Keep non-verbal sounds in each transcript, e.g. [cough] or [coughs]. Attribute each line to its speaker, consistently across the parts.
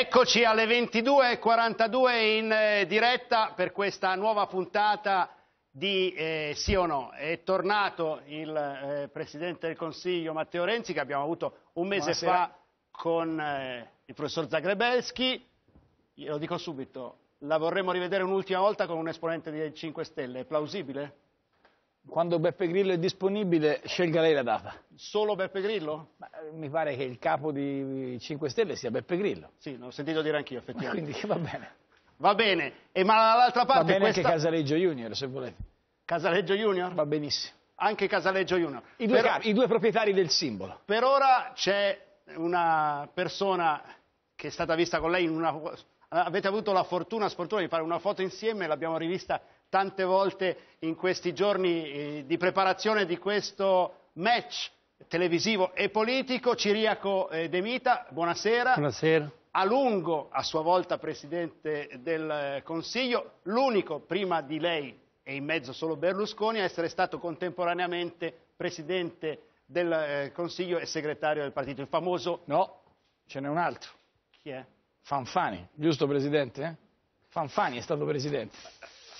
Speaker 1: Eccoci alle 22.42 in eh, diretta per questa nuova puntata di eh, Sì o No. È tornato il eh, Presidente del Consiglio Matteo Renzi che abbiamo avuto un mese Buonasera. fa con eh, il professor Zagrebelski. Lo dico subito, la vorremmo rivedere un'ultima volta con un esponente dei 5 Stelle. È plausibile? Quando Beppe Grillo è disponibile, scelga lei la data. Solo Beppe Grillo?
Speaker 2: Ma, eh, mi pare che il capo di 5 Stelle sia Beppe Grillo. Sì, l'ho sentito dire anch'io, effettivamente.
Speaker 1: Quindi va bene. Va bene, e, ma dall'altra parte... Va bene questa... anche Casaleggio Junior, se volete. Casaleggio Junior? Va benissimo. Anche Casaleggio Junior. I due, per... capi, i due proprietari del simbolo. Per ora c'è una persona che è stata vista con lei in una... Avete avuto la fortuna, sfortuna di fare una foto insieme, l'abbiamo rivista tante volte in questi giorni eh, di preparazione di questo match televisivo e politico. Ciriaco eh, De Mita, buonasera. Buonasera. A lungo, a sua volta, Presidente del eh, Consiglio, l'unico prima di lei e in mezzo solo Berlusconi a essere stato contemporaneamente Presidente del Consiglio e Segretario del Partito. Il famoso... No, ce n'è un altro.
Speaker 2: Chi è? Fanfani, giusto
Speaker 3: Presidente? Fanfani è stato Presidente.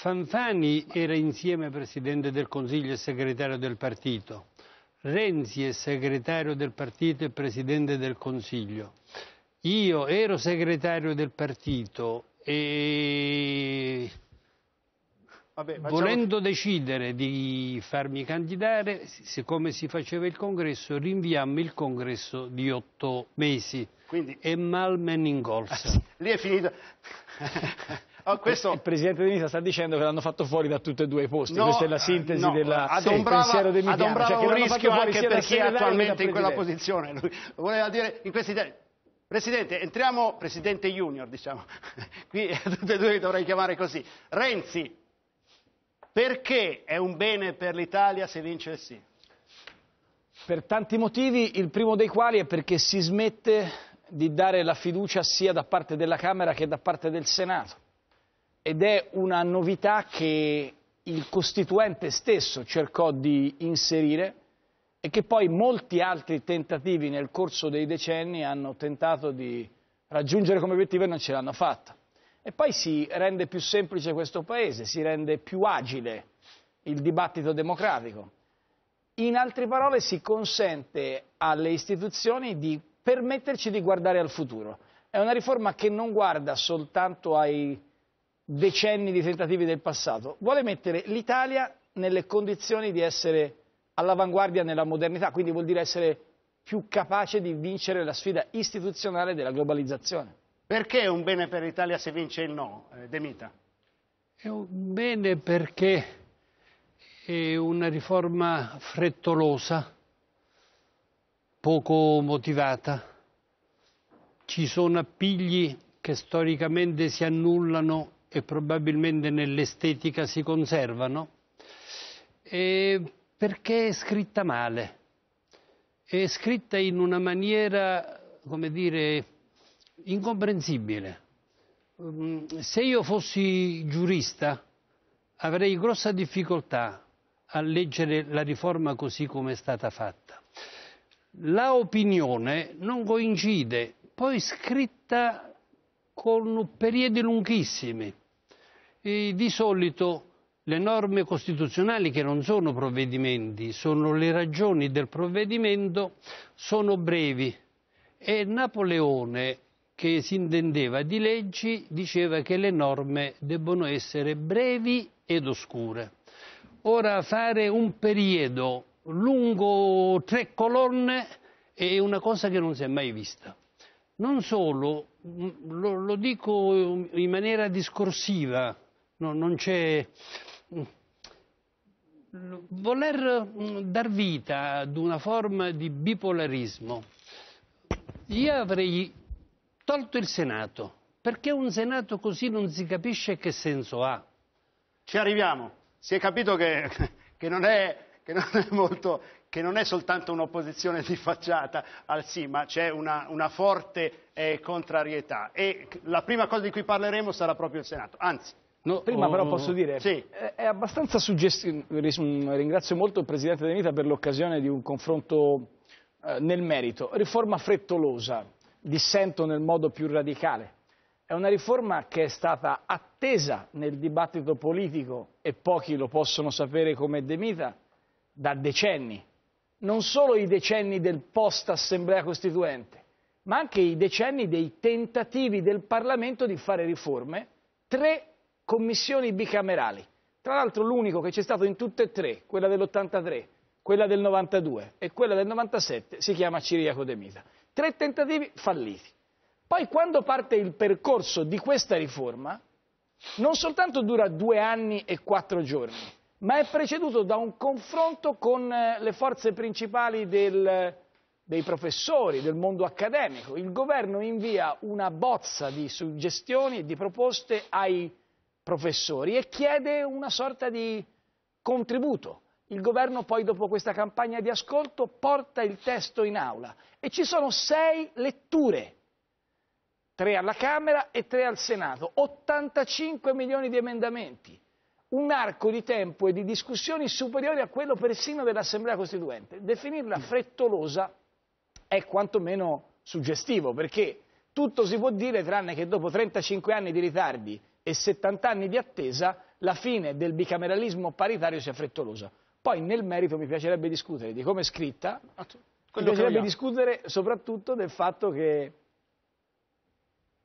Speaker 3: Fanfani era insieme Presidente del Consiglio e Segretario del Partito. Renzi è segretario del partito e presidente del Consiglio. Io ero segretario del partito e Vabbè, facciamo... volendo decidere di farmi candidare, siccome si faceva il congresso, rinviammo il congresso di otto mesi. Quindi... E Malmen in corsa. Ah, lì è finito. [laughs] Oh, questo... Il presidente De Nisa sta dicendo che l'hanno fatto fuori da tutti e due i posti, no, questa
Speaker 1: è la eh, sintesi no, della, adombrava, sì, pensiero dei media. Adombrava cioè, un rischio anche per chi è attualmente in quella posizione, lui voleva dire in questi termini. Presidente, entriamo, Presidente Junior diciamo, [laughs] qui [laughs] tutti e due li dovrei chiamare così. Renzi, perché è un bene per l'Italia se vince il sì?
Speaker 2: Per tanti motivi, il primo dei quali è perché si smette di dare la fiducia sia da parte della Camera che da parte del Senato ed è una novità che il Costituente stesso cercò di inserire e che poi molti altri tentativi nel corso dei decenni hanno tentato di raggiungere come obiettivo e non ce l'hanno fatta. E poi si rende più semplice questo Paese, si rende più agile il dibattito democratico. In altre parole si consente alle istituzioni di permetterci di guardare al futuro. È una riforma che non guarda soltanto ai decenni di tentativi del passato, vuole mettere l'Italia nelle condizioni di essere all'avanguardia nella modernità, quindi vuol dire essere più
Speaker 1: capace di vincere la sfida istituzionale della globalizzazione. Perché è un bene per l'Italia se vince il no, eh, Demita?
Speaker 3: È un bene perché è una riforma frettolosa, poco motivata. Ci sono appigli che storicamente si annullano e probabilmente nell'estetica si conservano, perché è scritta male, è scritta in una maniera, come dire, incomprensibile. Mm, se io fossi giurista avrei grossa difficoltà a leggere la riforma così come è stata fatta. La opinione non coincide, poi scritta con periodi lunghissimi. E di solito le norme costituzionali, che non sono provvedimenti, sono le ragioni del provvedimento, sono brevi. E Napoleone, che si intendeva di leggi, diceva che le norme debbono essere brevi ed oscure. Ora fare un periodo lungo tre colonne è una cosa che non si è mai vista. Non solo, lo, lo dico in maniera discorsiva, no, non c'è... Mm, voler mm, dar vita ad una forma di bipolarismo, io avrei tolto il Senato, perché un Senato così non si capisce che senso ha. Ci arriviamo, si è capito che,
Speaker 1: [laughs] che non è che non, molto, che non è, soltanto un'opposizione di facciata al sì, ma c'è una, una forte eh, contrarietà. E la prima cosa di cui parleremo sarà proprio il Senato. Anzi, No, Prima oh, però posso dire, sì.
Speaker 2: è abbastanza suggestivo, ringrazio molto il Presidente De Vita per l'occasione di un confronto eh, nel merito, riforma frettolosa, dissento nel modo più radicale, è una riforma che è stata attesa nel dibattito politico e pochi lo possono sapere come De Mita, da decenni, non solo i decenni del post-assemblea costituente, ma anche i decenni dei tentativi del Parlamento di fare riforme, tre commissioni bicamerali, tra l'altro l'unico che c'è stato in tutte e tre, quella dell'83, quella del 92 e quella del 97, si chiama Ciriaco De Mita. Tre tentativi falliti. Poi quando parte il percorso di questa riforma, non soltanto dura due anni e quattro giorni, ma è preceduto da un confronto con eh, le forze principali del, dei professori, del mondo accademico. Il governo invia una bozza di suggestioni e di proposte ai professori e chiede una sorta di contributo. Il governo poi dopo questa campagna di ascolto porta il testo in aula e ci sono sei letture, tre alla Camera e tre al Senato, 85 milioni di emendamenti, un arco di tempo e di discussioni superiore a quello persino dell'Assemblea Costituente. Definirla frettolosa è quantomeno suggestivo perché tutto si può dire tranne che dopo 35 anni di ritardi e 70 anni di attesa la fine del bicameralismo paritario sia frettolosa. Poi nel merito mi piacerebbe discutere di come è scritta, ah, mi piacerebbe discutere soprattutto del fatto che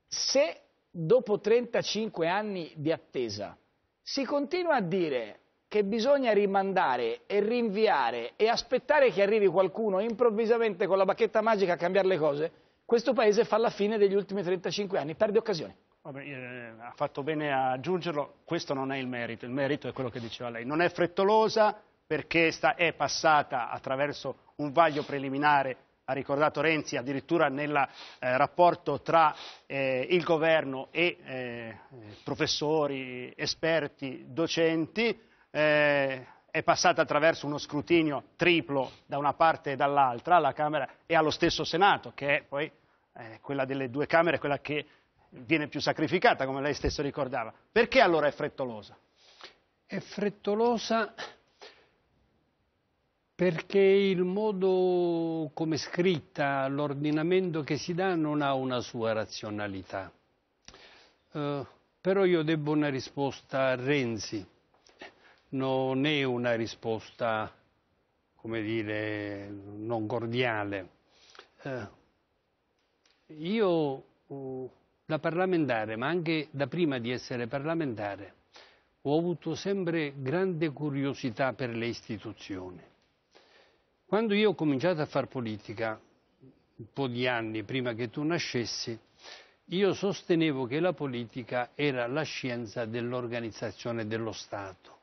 Speaker 2: se dopo 35 anni di attesa si continua a dire che bisogna rimandare e rinviare e aspettare che arrivi qualcuno improvvisamente con la bacchetta magica a cambiare le cose, questo Paese fa la fine degli ultimi 35 anni, perde occasioni.
Speaker 1: Vabbè, eh, ha fatto bene a aggiungerlo, questo non è il merito, il merito è quello che diceva lei, non è frettolosa perché sta, è passata attraverso un vaglio preliminare, ha ricordato Renzi, addirittura nel eh, rapporto tra eh, il governo e eh, professori, esperti, docenti, eh, è passata attraverso uno scrutinio triplo da una parte e dall'altra, alla Camera e allo stesso Senato, che è poi eh, quella delle due Camere, quella che viene più sacrificata, come lei stesso ricordava. Perché allora è frettolosa? È frettolosa
Speaker 3: perché il modo come scritta, l'ordinamento che si dà non ha una sua razionalità. Eh, però io debbo una risposta a Renzi, non è una risposta, come dire, non cordiale. Eh, io... Uh, da parlamentare, ma anche da prima di essere parlamentare, ho avuto sempre grande curiosità per le istituzioni. Quando io ho cominciato a fare politica, un po' di anni prima che tu nascessi, io sostenevo che la politica era la scienza dell'organizzazione dello Stato.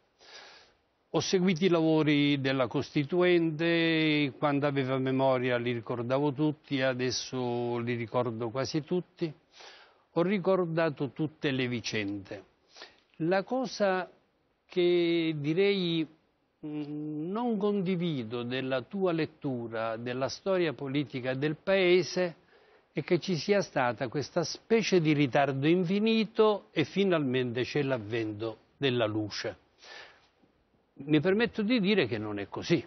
Speaker 3: Ho seguito i lavori della Costituente, quando aveva memoria li ricordavo tutti, adesso li ricordo quasi tutti ho ricordato tutte le vicende. La cosa che direi mm, non condivido della tua lettura della storia politica del Paese è che ci sia stata questa specie di ritardo infinito e finalmente c'è l'avvento della luce. Mi permetto di dire che non è così,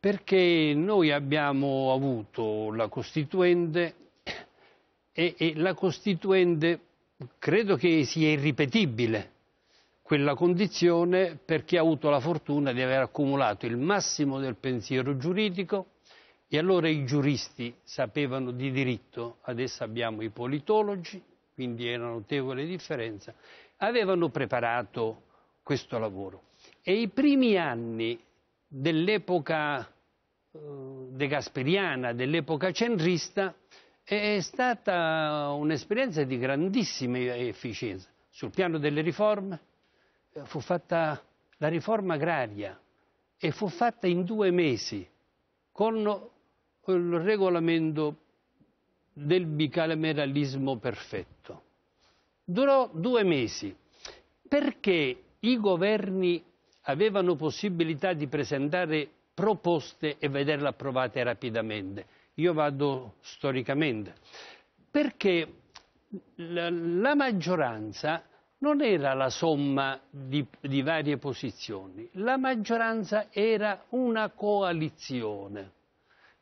Speaker 3: perché noi abbiamo avuto la Costituente e, e la Costituente credo che sia irripetibile quella condizione per chi ha avuto la fortuna di aver accumulato il massimo del pensiero giuridico e allora i giuristi sapevano di diritto, adesso abbiamo i politologi, quindi era una notevole differenza, avevano preparato questo lavoro. E i primi anni dell'epoca eh, de Gasperiana, dell'epoca cenrista, è stata un'esperienza di grandissima efficienza. Sul piano delle riforme eh, fu fatta la riforma agraria e fu fatta in due mesi con eh, il regolamento del bicameralismo perfetto. Durò due mesi perché i governi avevano possibilità di presentare proposte e vederle approvate rapidamente io vado storicamente, perché la maggioranza non era la somma di, di, varie posizioni, la maggioranza era una coalizione.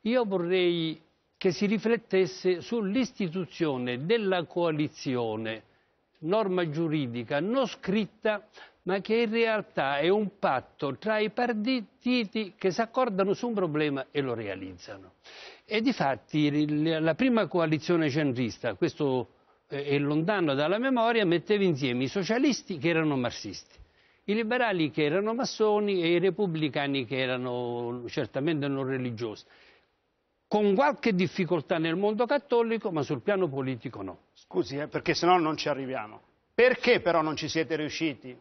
Speaker 3: Io vorrei che si riflettesse sull'istituzione della coalizione, norma giuridica non scritta, ma che in realtà è un patto tra i partiti che si accordano su un problema e lo realizzano. E di fatti la prima coalizione centrista, questo eh, è lontano dalla memoria, metteva insieme i socialisti che erano marxisti, i liberali che erano massoni e i repubblicani che erano certamente non religiosi, con qualche difficoltà nel mondo cattolico, ma sul piano politico no.
Speaker 1: Scusi, eh, perché se no non ci arriviamo. Perché però non ci siete riusciti?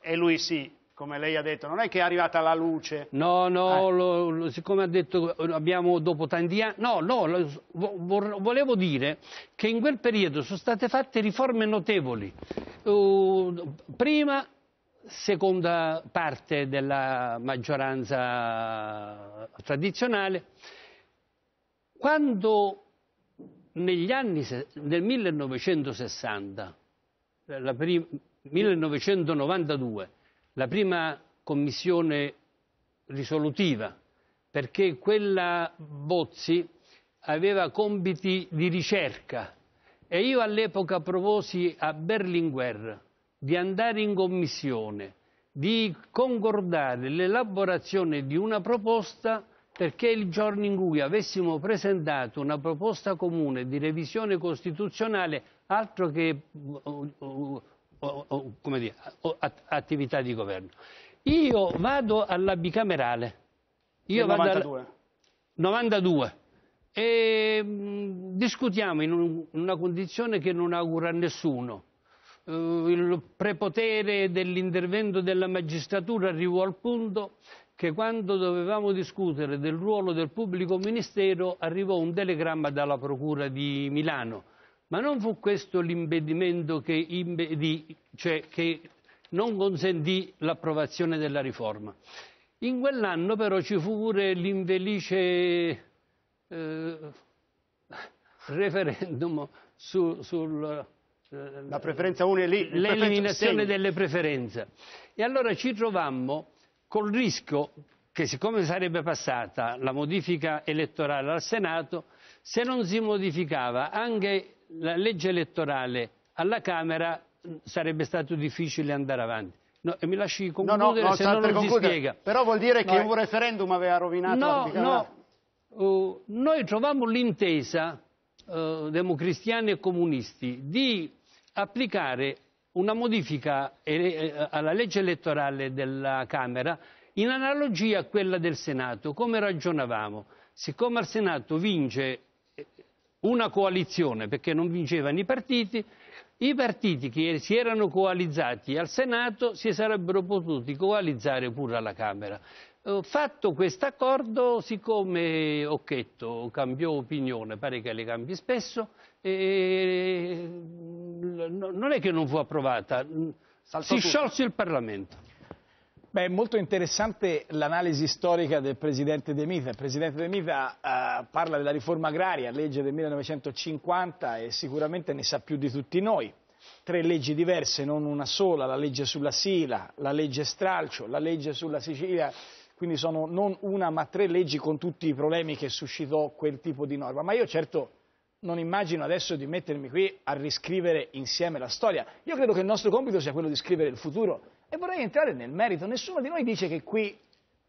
Speaker 1: E lui sì, come lei ha detto, non è che è arrivata la luce.
Speaker 3: No, no, eh. lo, lo, siccome ha detto abbiamo dopo tanti anni, no, no, lo, vo, volevo dire che in quel periodo sono state fatte riforme notevoli. Uh, prima seconda parte della maggioranza tradizionale, quando negli anni nel 1960, la prima, 1992, la prima commissione risolutiva, perché quella Bozzi aveva compiti di ricerca e io all'epoca proposi a Berlinguer di andare in commissione, di concordare l'elaborazione di una proposta perché il giorno in cui avessimo presentato una proposta comune di revisione costituzionale, altro che uh, uh, o, o, dire, attività di governo. Io vado alla bicamerale. Io vado 92. Alla... 92. E mm, discutiamo in, una condizione che non augura a nessuno. Eh, il prepotere dell'intervento della magistratura arrivò al punto che quando dovevamo discutere del ruolo del pubblico ministero arrivò un telegramma dalla Procura di Milano ma non fu questo l'impedimento che, impedì, cioè che non consentì l'approvazione della riforma. In quell'anno però ci fu pure l'infelice eh, referendum su, sul, eh, la preferenza 1 è lì. L'eliminazione delle preferenze. E allora ci trovammo col rischio che siccome sarebbe passata la modifica elettorale al Senato, se non si modificava anche la legge elettorale alla Camera mm, sarebbe stato difficile andare avanti. No, e mi lasci concludere no, no, se no non concludere. si spiega. Però vuol dire che eh, un
Speaker 1: referendum aveva rovinato no, la No,
Speaker 3: uh, noi trovammo l'intesa, uh, democristiani e comunisti, di applicare una modifica eh, eh, alla legge elettorale della Camera in analogia a quella del Senato, come ragionavamo. Siccome al Senato vince una coalizione perché non vincevano i partiti, i partiti che si erano coalizzati al Senato si sarebbero potuti coalizzare pure alla Camera. Eh, fatto questo accordo, siccome Occhetto cambiò opinione, pare che le cambi spesso, non è che non fu approvata, Salto si tutto. sciolse il Parlamento.
Speaker 2: Beh, è molto interessante l'analisi storica del Presidente De Mita. Il Presidente De Mita eh, parla della riforma agraria, legge del 1950 e sicuramente ne sa più di tutti noi. Tre leggi diverse, non una sola, la legge sulla Sila, la legge Stralcio, la legge sulla Sicilia quindi sono non una ma tre leggi con tutti i problemi che suscitò quel tipo di norma. Ma io certo non immagino adesso di mettermi qui a riscrivere insieme la storia. Io credo che il nostro compito sia quello di scrivere il futuro e vorrei entrare nel merito. Nessuno di noi dice che qui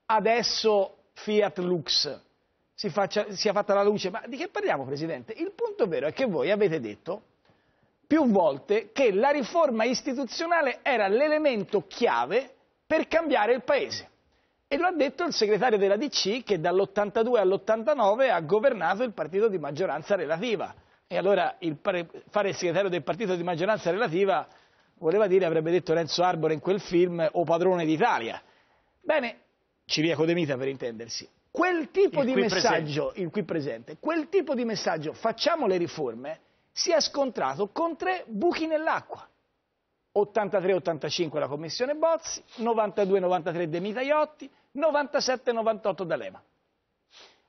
Speaker 2: adesso Fiat Lux si faccia, sia fatta la luce. Ma di che parliamo, Presidente? Il punto vero è che voi avete detto più volte che la riforma istituzionale era l'elemento chiave per cambiare il Paese. E lo ha detto il segretario della DC che dall'82 all'89 ha governato il partito di maggioranza relativa. E allora il, fare il segretario del partito di maggioranza relativa voleva dire, avrebbe detto Renzo Arbore in quel film, o padrone d'Italia. Bene, Ciriaco De Mita per intendersi. Quel tipo il di messaggio, presente. il qui presente, quel tipo di messaggio, facciamo le riforme, si è scontrato con tre buchi nell'acqua. 83-85 la commissione Bozzi, 92-93 De Mita Iotti, 97-98 D'Alema.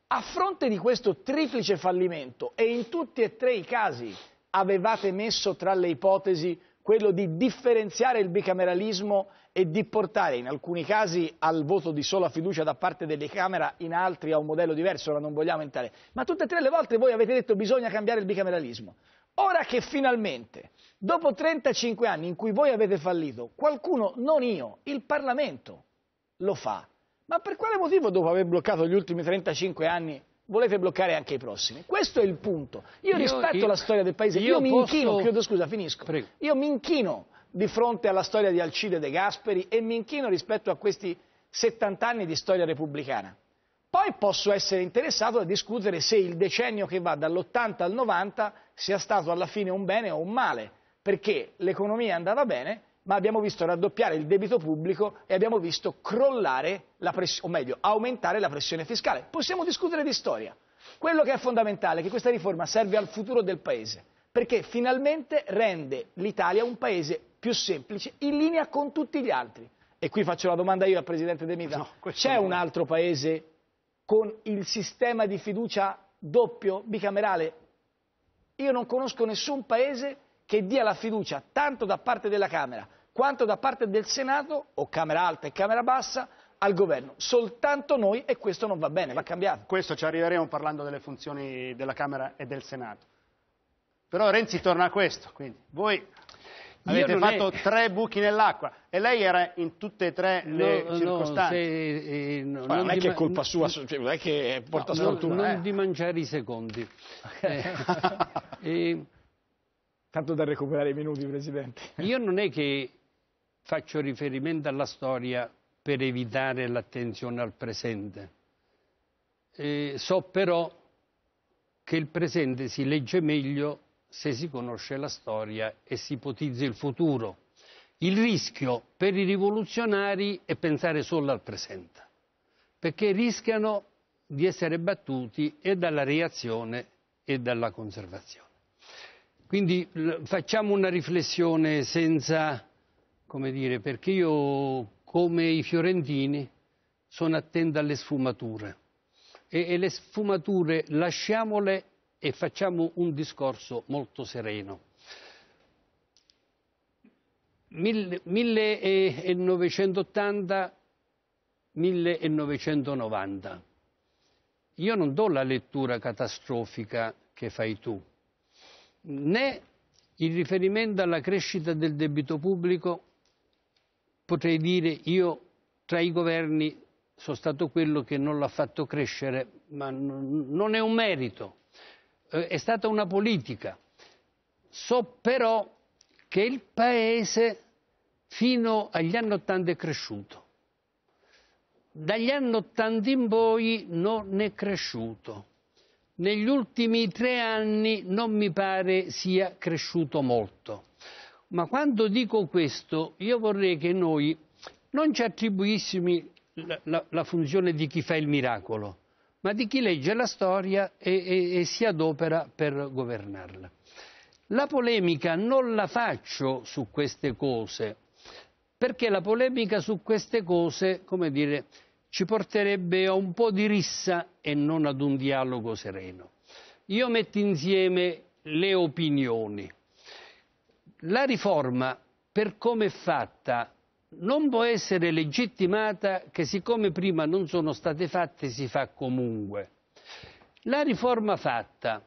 Speaker 2: A fronte di questo triplice fallimento, e in tutti e tre i casi avevate messo tra le ipotesi quello di differenziare il bicameralismo e di portare in alcuni casi al voto di sola fiducia da parte delle Camera, in altri a un modello diverso, ora non vogliamo entrare. Ma tutte e tre le volte voi avete detto bisogna cambiare il bicameralismo. Ora che finalmente, dopo 35 anni in cui voi avete fallito, qualcuno, non io, il Parlamento, lo fa. Ma per quale motivo dopo aver bloccato gli ultimi 35 anni volete bloccare anche i prossimi. Questo è il punto. Io, io rispetto io, la storia del paese, io, io mi posso... inchino, chiedo scusa, finisco. Prego. Io mi inchino di fronte alla storia di Alcide De Gasperi e mi inchino rispetto a questi 70 anni di storia repubblicana. Poi posso essere interessato a discutere se il decennio che va dall'80 al 90 sia stato alla fine un bene o un male, perché l'economia andava bene ma abbiamo visto raddoppiare il debito pubblico e abbiamo visto crollare la pressione, o meglio, aumentare la pressione fiscale. Possiamo discutere di storia. Quello che è fondamentale è che questa riforma serve al futuro del Paese, perché finalmente rende l'Italia un Paese più semplice, in linea con tutti gli altri. E qui faccio la domanda io al Presidente De Mita. No, C'è un altro Paese con il sistema di fiducia doppio, bicamerale? Io non conosco nessun Paese che dia la fiducia tanto da parte della Camera quanto da parte del Senato, o Camera alta e Camera bassa, al
Speaker 1: governo. Soltanto noi e questo non va bene, va cambiato. Questo ci arriveremo parlando delle funzioni della Camera e del Senato. Però Renzi torna a questo, quindi voi
Speaker 3: avete fatto è...
Speaker 1: tre buchi nell'acqua e lei era in tutte e tre le no, circostanze. No, se,
Speaker 3: eh, eh no, non, non è che è colpa sua, cioè, non è che porta sfortuna. Non, eh. di mangiare i secondi. [laughs] eh, [laughs] eh Tanto da recuperare i minuti, Presidente. [laughs] Io non è che faccio riferimento alla storia per evitare l'attenzione al presente. Eh, so però che il presente si legge meglio se si conosce la storia e si ipotizza il futuro. Il rischio per i rivoluzionari è pensare solo al presente, perché rischiano di essere battuti e dalla reazione e dalla conservazione. Quindi facciamo una riflessione senza, come dire, perché io, come i fiorentini, sono attento alle sfumature. E, e le sfumature lasciamole e facciamo un discorso molto sereno. 1980-1990. Io non do la lettura catastrofica che fai tu, né in riferimento alla crescita del debito pubblico potrei dire io tra i governi sono stato quello che non l'ha fatto crescere, ma non è un merito, eh, è stata una politica. So però che il Paese fino agli anni Ottanta è cresciuto. Dagli anni Ottanta in poi non è cresciuto negli ultimi tre anni non mi pare sia cresciuto molto. Ma quando dico questo, io vorrei che noi non ci attribuissimo la, la, la funzione di chi fa il miracolo, ma di chi legge la storia e, e, e si adopera per governarla. La polemica non la faccio su queste cose, perché la polemica su queste cose, come dire, ci porterebbe a un po' di rissa e non ad un dialogo sereno. Io metto insieme le opinioni. La riforma, per come è fatta, non può essere legittimata che siccome prima non sono state fatte si fa comunque. La riforma fatta,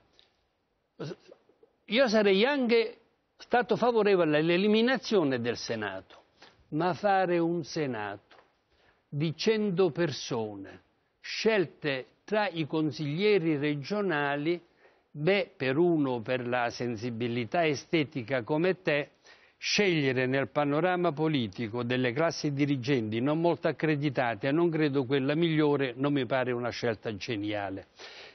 Speaker 3: io sarei anche stato favorevole all'eliminazione del Senato, ma fare un Senato di 100 persone scelte tra i consiglieri regionali, beh, per uno per la sensibilità estetica come te, scegliere nel panorama politico delle classi dirigenti non molto accreditate, non credo quella migliore, non mi pare una scelta geniale.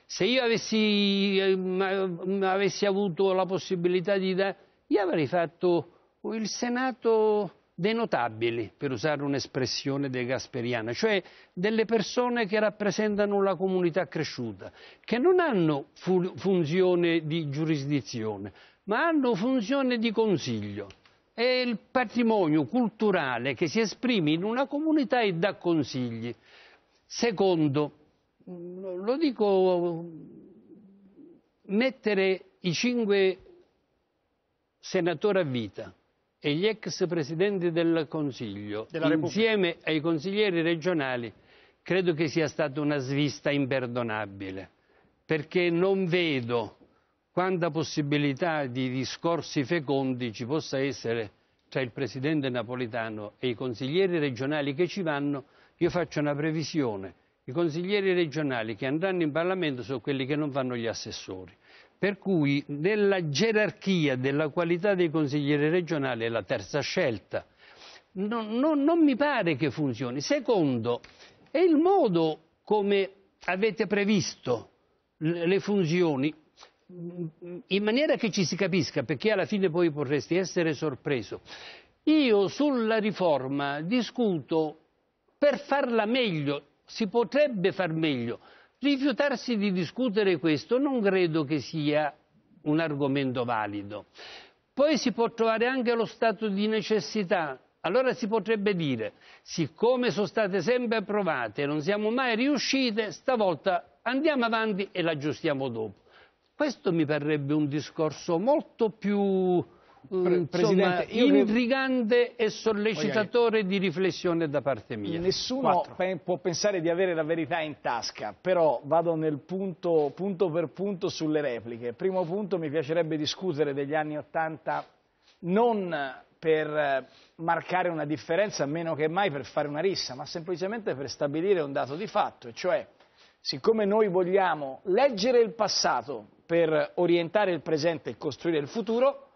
Speaker 3: Se io avessi, ehm, avessi avuto la possibilità di dare, io avrei fatto il Senato denotabili, per usare un'espressione de Gasperiana, cioè delle persone che rappresentano la comunità cresciuta, che non hanno fu funzione di giurisdizione, ma hanno funzione di consiglio. È il patrimonio culturale che si esprime in una comunità e dà consigli. Secondo, lo dico, mettere i cinque senatori a vita e gli ex presidenti del Consiglio, insieme ai consiglieri regionali, credo che sia stata una svista imperdonabile, perché non vedo quanta possibilità di discorsi fecondi ci possa essere tra il presidente napolitano e i consiglieri regionali che ci vanno, io faccio una previsione. I consiglieri regionali che andranno in Parlamento sono quelli che non vanno gli assessori. Per cui nella gerarchia della qualità dei consiglieri regionali è la terza scelta. Non, non, non mi pare che funzioni. Secondo, è il modo come avete previsto le funzioni mm, in maniera che ci si capisca, perché alla fine poi potresti essere sorpreso. Io sulla riforma discuto per farla meglio, si potrebbe far meglio, Rifiutarsi di discutere questo non credo che sia un argomento valido. Poi si può trovare anche lo stato di necessità. Allora si potrebbe dire, siccome sono state sempre approvate e non siamo mai riuscite, stavolta andiamo avanti e l'aggiustiamo dopo. Questo mi parrebbe un discorso molto più Mm, Pre Presidente, insomma, intrigante e sollecitatore okay. di riflessione da parte mia. Nessuno pe
Speaker 2: può pensare di avere la verità in tasca, però vado nel punto, punto per punto sulle repliche. Primo punto, mi piacerebbe discutere degli anni Ottanta non per marcare una differenza, meno che mai per fare una rissa, ma semplicemente per stabilire un dato di fatto, e cioè siccome noi vogliamo leggere il passato per orientare il presente e costruire il futuro,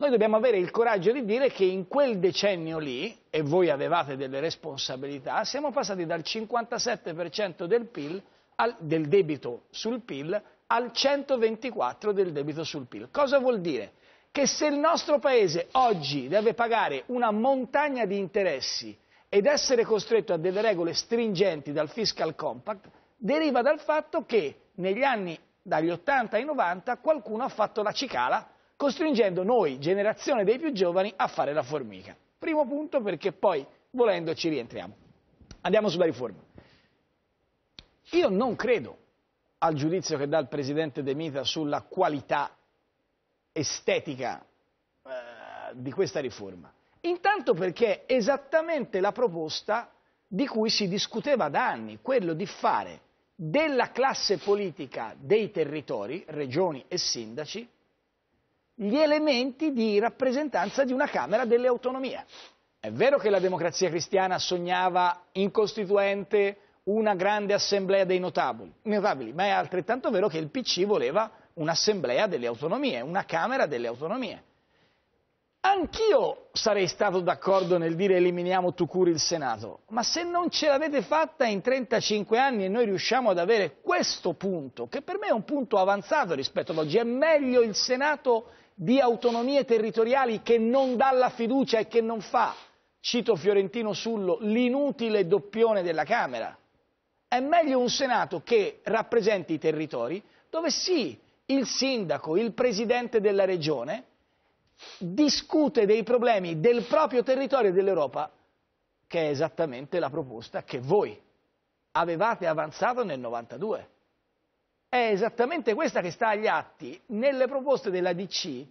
Speaker 2: noi dobbiamo avere il coraggio di dire che in quel decennio lì, e voi avevate delle responsabilità, siamo passati dal 57% del, PIL, al, del debito sul PIL al 124% del debito sul PIL. Cosa vuol dire? Che se il nostro Paese oggi deve pagare una montagna di interessi ed essere costretto a delle regole stringenti dal fiscal compact, deriva dal fatto che negli anni dagli 80 ai 90 qualcuno ha fatto la cicala costringendo noi, generazione dei più giovani, a fare la formica. Primo punto perché poi, volendo, ci rientriamo. Andiamo sulla riforma. Io non credo al giudizio che dà il presidente De Mita sulla qualità estetica eh, di questa riforma. Intanto perché è esattamente la proposta di cui si discuteva da anni, quello di fare della classe politica dei territori, regioni e sindaci, gli elementi di rappresentanza di una Camera delle autonomie. È vero che la democrazia cristiana sognava in Costituente una grande assemblea dei notabili, notabili ma è altrettanto vero che il PC voleva un'assemblea delle autonomie, una Camera delle autonomie. Anch'io sarei stato d'accordo nel dire eliminiamo tu curi il Senato, ma se non ce l'avete fatta in 35 anni e noi riusciamo ad avere questo punto, che per me è un punto avanzato rispetto ad oggi, è meglio il Senato di autonomie territoriali che non dà la fiducia e che non fa, cito Fiorentino Sullo, l'inutile doppione della Camera. È meglio un Senato che rappresenti i territori, dove sì, il sindaco, il presidente della regione, discute dei problemi del proprio territorio e dell'Europa, che è esattamente la proposta che voi avevate avanzato nel 92 è esattamente questa che sta agli atti nelle proposte della DC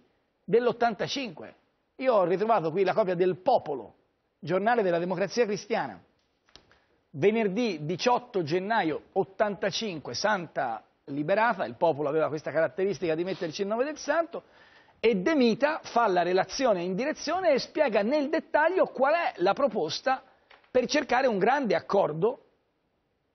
Speaker 2: dell'85. Io ho ritrovato qui la copia del Popolo, giornale della democrazia cristiana. Venerdì 18 gennaio 85, Santa liberata, il popolo aveva questa caratteristica di metterci il nome del santo, e Mita fa la relazione in direzione e spiega nel dettaglio qual è la proposta per cercare un grande accordo,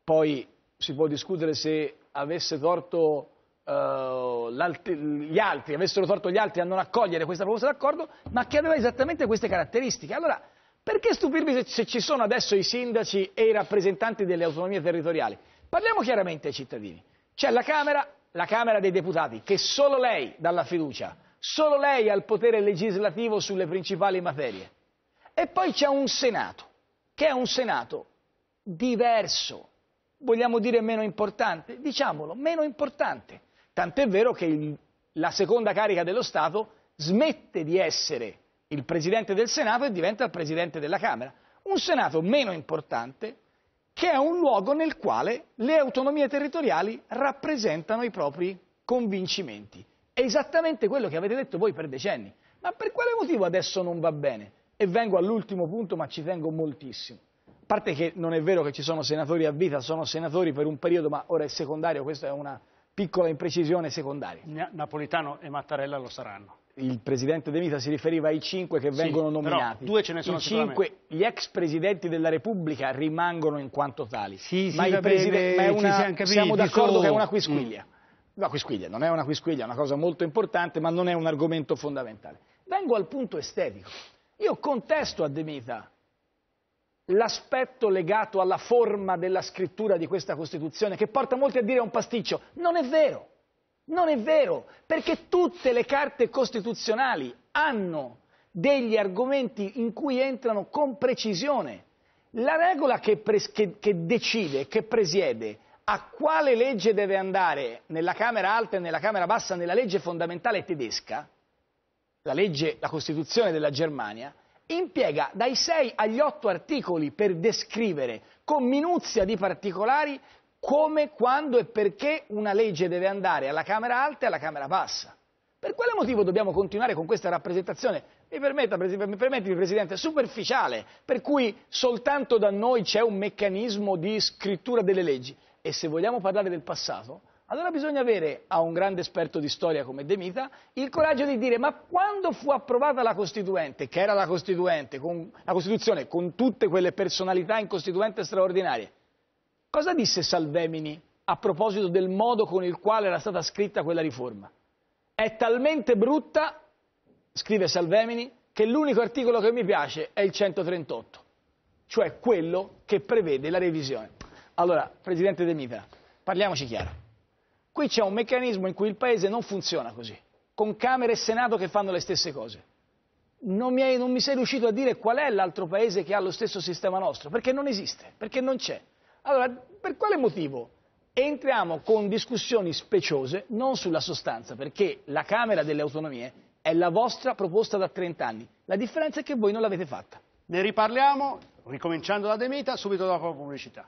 Speaker 2: poi si può discutere se avesse torto Uh, gli altri, avessero torto gli altri a non accogliere questa proposta d'accordo, ma che aveva esattamente queste caratteristiche. Allora, perché stupirvi se, se, ci sono adesso i sindaci e i rappresentanti delle autonomie territoriali? Parliamo chiaramente ai cittadini. C'è la Camera, la Camera dei Deputati, che solo lei dà la fiducia, solo lei ha il potere legislativo sulle principali materie. E poi c'è un Senato, che è un Senato diverso, Vogliamo dire meno importante? Diciamolo, meno importante. Tant'è vero che il, la seconda carica dello Stato smette di essere il Presidente del Senato e diventa il Presidente della Camera. Un Senato meno importante che è un luogo nel quale le autonomie territoriali rappresentano i propri convincimenti. È esattamente quello che avete detto voi per decenni. Ma per quale motivo adesso non va bene? E vengo all'ultimo punto, ma ci tengo moltissimo. A parte che non è vero che ci sono senatori a vita, sono senatori per un periodo, ma ora è secondario, questa è una piccola imprecisione secondaria. Napolitano e Mattarella lo saranno. Il presidente De Mita si riferiva ai cinque che vengono nominati. nominati. due ce ne sono I cinque, gli ex presidenti della Repubblica rimangono in quanto tali. Sì, sì, ma, bene, preside... è una... siamo d'accordo che è una quisquiglia. Mm. No, quisquiglia, non è una quisquiglia, è una cosa molto importante, ma non è un argomento fondamentale. Vengo al punto estetico. Io contesto a De Mita l'aspetto legato alla forma della scrittura di questa Costituzione, che porta molti a dire è un pasticcio. Non è vero, non è vero, perché tutte le carte costituzionali hanno degli argomenti in cui entrano con precisione. La regola che, pres- che, che decide, che presiede a quale legge deve andare nella Camera alta e nella Camera bassa nella legge fondamentale tedesca, la, legge, la Costituzione della Germania, impiega dai 6 agli 8 articoli per descrivere con minuzia di particolari come, quando e perché una legge deve andare alla Camera Alta e alla Camera Bassa. Per quale motivo dobbiamo continuare con questa rappresentazione? Mi, permetta, mi permetti, Presidente, superficiale, per cui soltanto da noi c'è un meccanismo di scrittura delle leggi. E se vogliamo parlare del passato, allora bisogna avere, a un grande esperto di storia come De Mita, il coraggio di dire ma quando fu approvata la Costituente, che era la, Costituente, con, la Costituzione con tutte quelle personalità in Costituente straordinarie, cosa disse Salvemini a proposito del modo con il quale era stata scritta quella riforma? È talmente brutta, scrive Salvemini, che l'unico articolo che mi piace è il 138, cioè quello che prevede la revisione. Allora, Presidente De Mita, parliamoci chiaro. Qui c'è un meccanismo in cui il Paese non funziona così, con Camera e Senato che fanno le stesse cose. Non mi, è, non mi sei riuscito a dire qual è l'altro Paese che ha lo stesso sistema nostro, perché non esiste, perché non c'è. Allora, per quale motivo entriamo con discussioni speciose, non sulla sostanza, perché la Camera delle autonomie è la vostra proposta da 30 anni. La differenza è che voi
Speaker 1: non l'avete fatta. Ne riparliamo, ricominciando da Demita, subito dopo la pubblicità.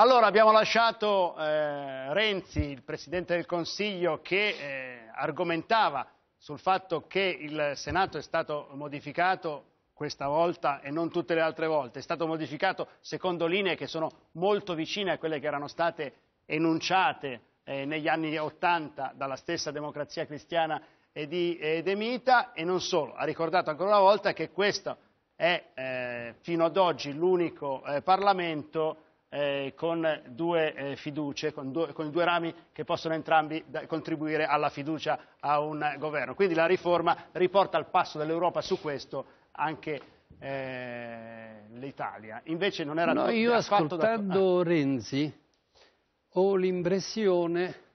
Speaker 1: Allora abbiamo lasciato eh, Renzi, il Presidente del Consiglio, che eh, argomentava sul fatto che il Senato è stato modificato questa volta e non tutte le altre volte, è stato modificato secondo linee che sono molto vicine a quelle che erano state enunciate eh, negli anni Ottanta dalla stessa democrazia cristiana e di De e non solo, ha ricordato ancora una volta che questo è eh, fino ad oggi l'unico eh, Parlamento eh, con due eh, fiducie, con, due, con, due rami che possono entrambi da, contribuire alla fiducia a un governo. Quindi la riforma riporta al passo dell'Europa su questo anche eh, l'Italia. Invece non era no, Io ascoltando
Speaker 3: da... Ah. Renzi ho l'impressione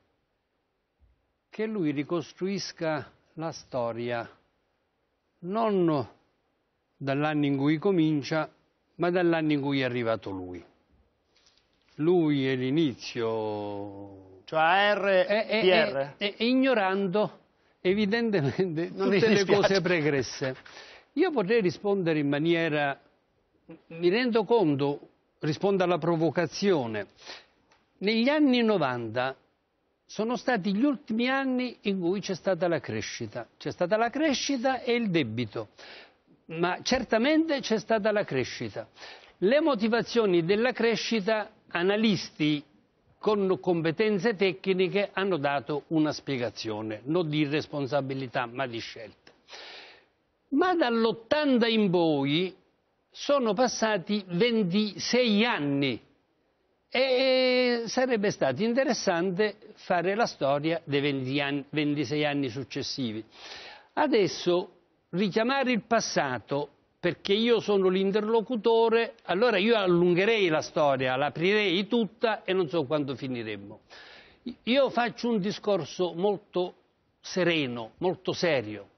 Speaker 3: che lui ricostruisca la storia non dall'anno in cui comincia, ma dall'anno in cui è arrivato lui lui è l'inizio. Cioè AR e, e, È, e, ignorando evidentemente [laughs] non tutte le cose pregresse. Io potrei rispondere in maniera, mi rendo conto, rispondo alla provocazione. Negli anni 90 sono stati gli ultimi anni in cui c'è stata la crescita. C'è stata la crescita e il debito, ma certamente c'è stata la crescita. Le motivazioni della crescita analisti con competenze tecniche hanno dato una spiegazione, non di responsabilità ma di scelta. Ma dall'80 in poi sono passati 26 anni e sarebbe stato interessante fare la storia dei anni, 26 anni successivi. Adesso richiamare il passato perché io sono l'interlocutore, allora io allungherei la storia, l'aprirei tutta e non so quando finiremmo. Io faccio un discorso molto sereno, molto serio.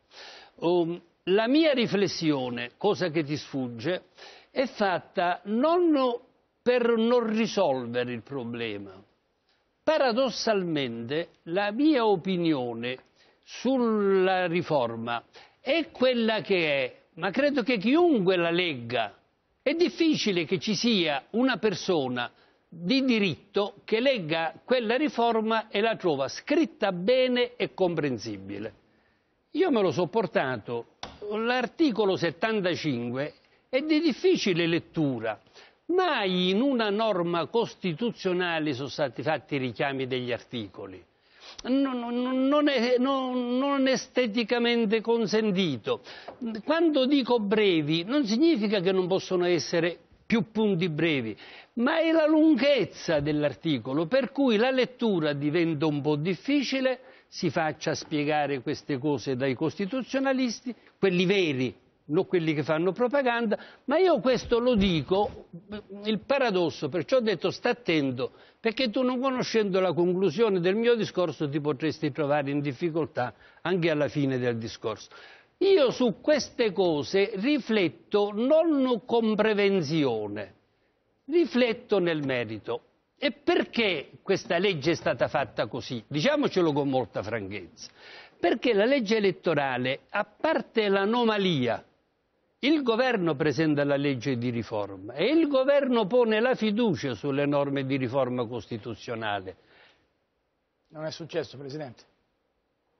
Speaker 3: Um, la mia riflessione, cosa che ti sfugge, è fatta non per non risolvere il problema. Paradossalmente la mia opinione sulla riforma è quella che è ma credo che chiunque la legga, è difficile che ci sia una persona di diritto che legga quella riforma e la trova scritta bene e comprensibile. Io me lo so portato, l'articolo 75 è di difficile lettura, mai in una norma costituzionale sono stati fatti richiami degli articoli non, non, è, non, non, esteticamente consentito. Quando dico brevi non significa che non possono essere più punti brevi, ma è la lunghezza dell'articolo, per cui la lettura diventa un po' difficile, si faccia spiegare queste cose dai costituzionalisti, quelli veri non quelli che fanno propaganda, ma io questo lo dico, il paradosso, perciò ho detto sta attento, perché tu non conoscendo la conclusione del mio discorso ti potresti trovare in difficoltà anche alla fine del discorso. Io su queste cose rifletto non con prevenzione, rifletto nel merito. E perché questa legge è stata fatta così? Diciamocelo con molta franchezza. Perché la legge elettorale, a parte l'anomalia il governo presenta la legge di riforma e il governo pone la fiducia sulle norme di riforma costituzionale.
Speaker 2: Non è successo, Presidente.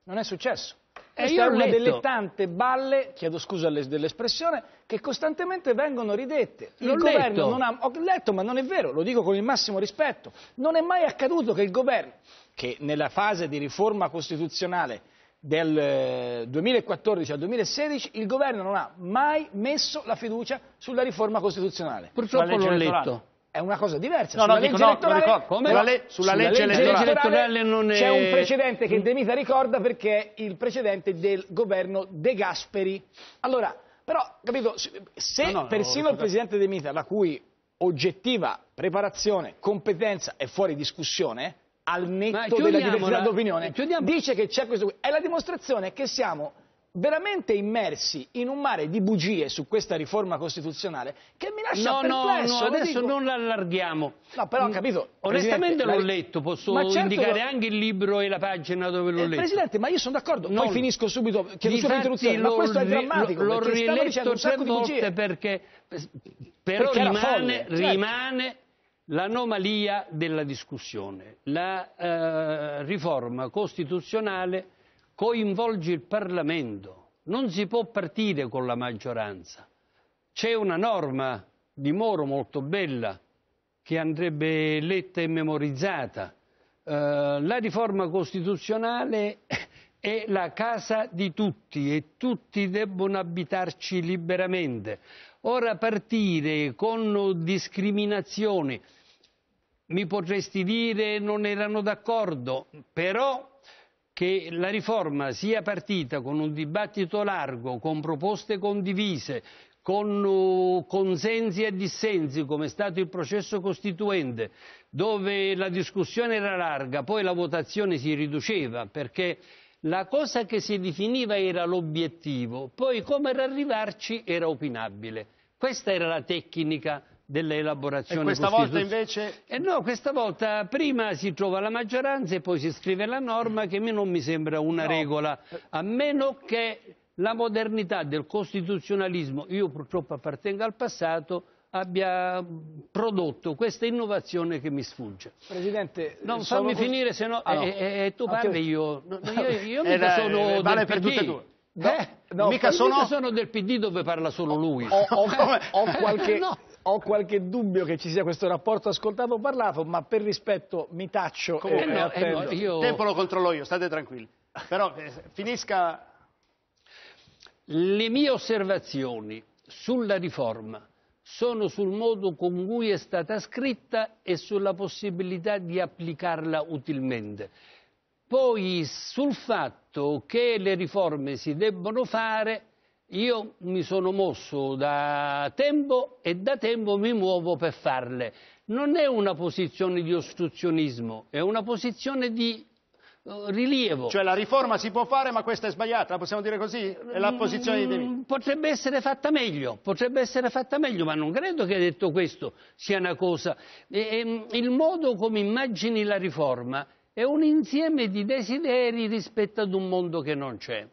Speaker 2: Non è successo.
Speaker 3: Questa eh è una delle
Speaker 2: tante balle, chiedo scusa dell'espressione, che costantemente vengono ridette. Il governo letto. non ha... Ho letto, ma non è vero, lo dico con il massimo rispetto. Non è mai accaduto che il governo, che nella fase di riforma costituzionale del 2014 eh, al 2016 il governo non ha mai messo la fiducia sulla riforma costituzionale. Purtroppo l'ho letto. È una cosa diversa. No, sulla no, legge dico, elettorale, no, come? Sulla, le, sulla, sulla legge, legge elettorale, elettorale non è... c'è un precedente che De Mita ricorda perché è il precedente del governo De Gasperi. Allora, però, capito, se no, no, persino il presidente De Mita, la cui oggettiva preparazione, competenza è fuori discussione, al netto della diversità d'opinione, dice che c'è questo... È la dimostrazione che siamo veramente immersi in un mare di bugie su questa riforma costituzionale che mi lascia no, perplesso. No, no, adesso dico...
Speaker 3: non l'allarghiamo. No, però ho mm, capito. Onestamente l'ho letto, posso certo indicare lo... anche il libro e la pagina dove l'ho eh, letto.
Speaker 2: Presidente, ma io sono d'accordo, poi finisco
Speaker 3: subito, chiedo subito l'interruzione, ma questo è drammatico. L'ho riletto cento volte perché eh,
Speaker 1: però perché rimane, certo. rimane
Speaker 3: l'anomalia della discussione. La eh, riforma costituzionale coinvolge il Parlamento, non si può partire con la maggioranza. C'è una norma di Moro molto bella che andrebbe letta e memorizzata. Eh, la riforma costituzionale è la casa di tutti e tutti debbono abitarci liberamente. Ora partire con discriminazione, mi potresti dire non erano d'accordo, però che la riforma sia partita con un dibattito largo, con proposte condivise, con uh, consensi e dissensi, come è stato il processo costituente, dove la discussione era larga, poi la votazione si riduceva, perché la cosa che si definiva era l'obiettivo, poi come arrivarci era opinabile. Questa era la tecnica dell'elaborazione questa volta invece? Eh no, questa volta prima si trova la maggioranza e poi si scrive la norma che non mi sembra una no. regola, a meno che la modernità del costituzionalismo, io purtroppo appartengo al passato, abbia prodotto questa innovazione che mi sfugge.
Speaker 2: Presidente,
Speaker 3: non fammi finire, se no, ah, no. Eh, eh, eh tu ah, parli, io, no, io, io mica sono eh, vale per tutti e due. No, eh, no, mica sono... sono... del PD dove parla solo lui. Ho, ho, [laughs] ho, eh,
Speaker 2: qualche, no. ho, qualche, dubbio che ci sia questo rapporto ascoltato-parlato, ma per rispetto
Speaker 1: mi taccio Comunque, eh, no, Eh, no, io... Il tempo lo controllo io, state tranquilli. Però
Speaker 3: eh, finisca... Le mie osservazioni sulla riforma sono sul modo con cui è stata scritta e sulla possibilità di applicarla utilmente. Poi sul fatto che le riforme si debbono fare, io mi sono mosso da tempo e da tempo mi muovo per farle. Non è una posizione di ostruzionismo, è una posizione di eh, rilievo. Cioè la riforma si può fare ma questa è sbagliata, la possiamo dire così? È la posizione di Devi. Mm, potrebbe essere fatta meglio, potrebbe essere fatta meglio, ma non credo che detto questo sia una cosa. E, e, il modo come immagini la riforma è un insieme di desideri rispetto ad un mondo che non c'è.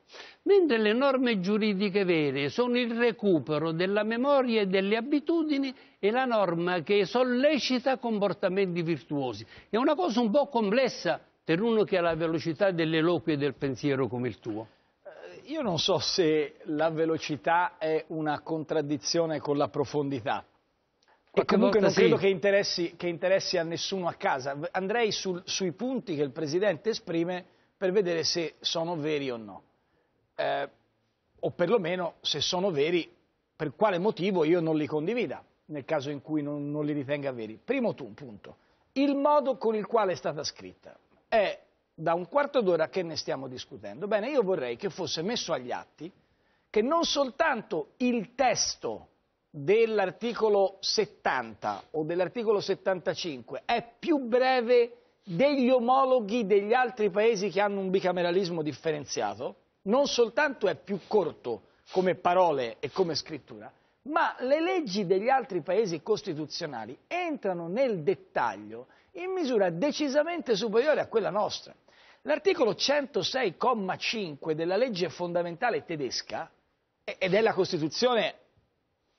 Speaker 3: Mentre le norme giuridiche vere sono il recupero della memoria e delle abitudini e la norma che sollecita comportamenti virtuosi. È una cosa un po' complessa per uno che ha la velocità dell'eloquio e del pensiero come il tuo.
Speaker 2: Eh, io non so se la velocità è una contraddizione con la profondità, ma comunque non credo sì. che, interessi, che interessi, a nessuno a casa. Andrei sul, sui punti che il Presidente esprime per vedere se sono veri o no. Eh, o perlomeno se sono veri per quale motivo io non li condivida, nel caso in cui non, non li ritenga veri. Primo tu, punto. Il modo con il quale è stata scritta è da un quarto d'ora che ne stiamo discutendo. Bene, io vorrei che fosse messo agli atti che non soltanto il testo dell'articolo 70 o dell'articolo 75 è più breve degli omologhi degli altri paesi che hanno un bicameralismo differenziato, non soltanto è più corto come parole e come scrittura, ma le leggi degli altri paesi costituzionali entrano nel dettaglio in misura decisamente superiore a quella nostra. L'articolo 106,5 della legge fondamentale tedesca, ed è la Costituzione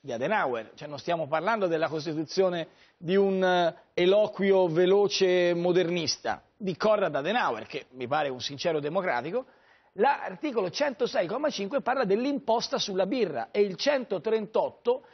Speaker 2: di Adenauer, cioè non stiamo parlando della Costituzione di un eh, eloquio veloce modernista, di Conrad Adenauer, che mi pare un sincero democratico, l'articolo 106,5 parla dell'imposta sulla birra e il 138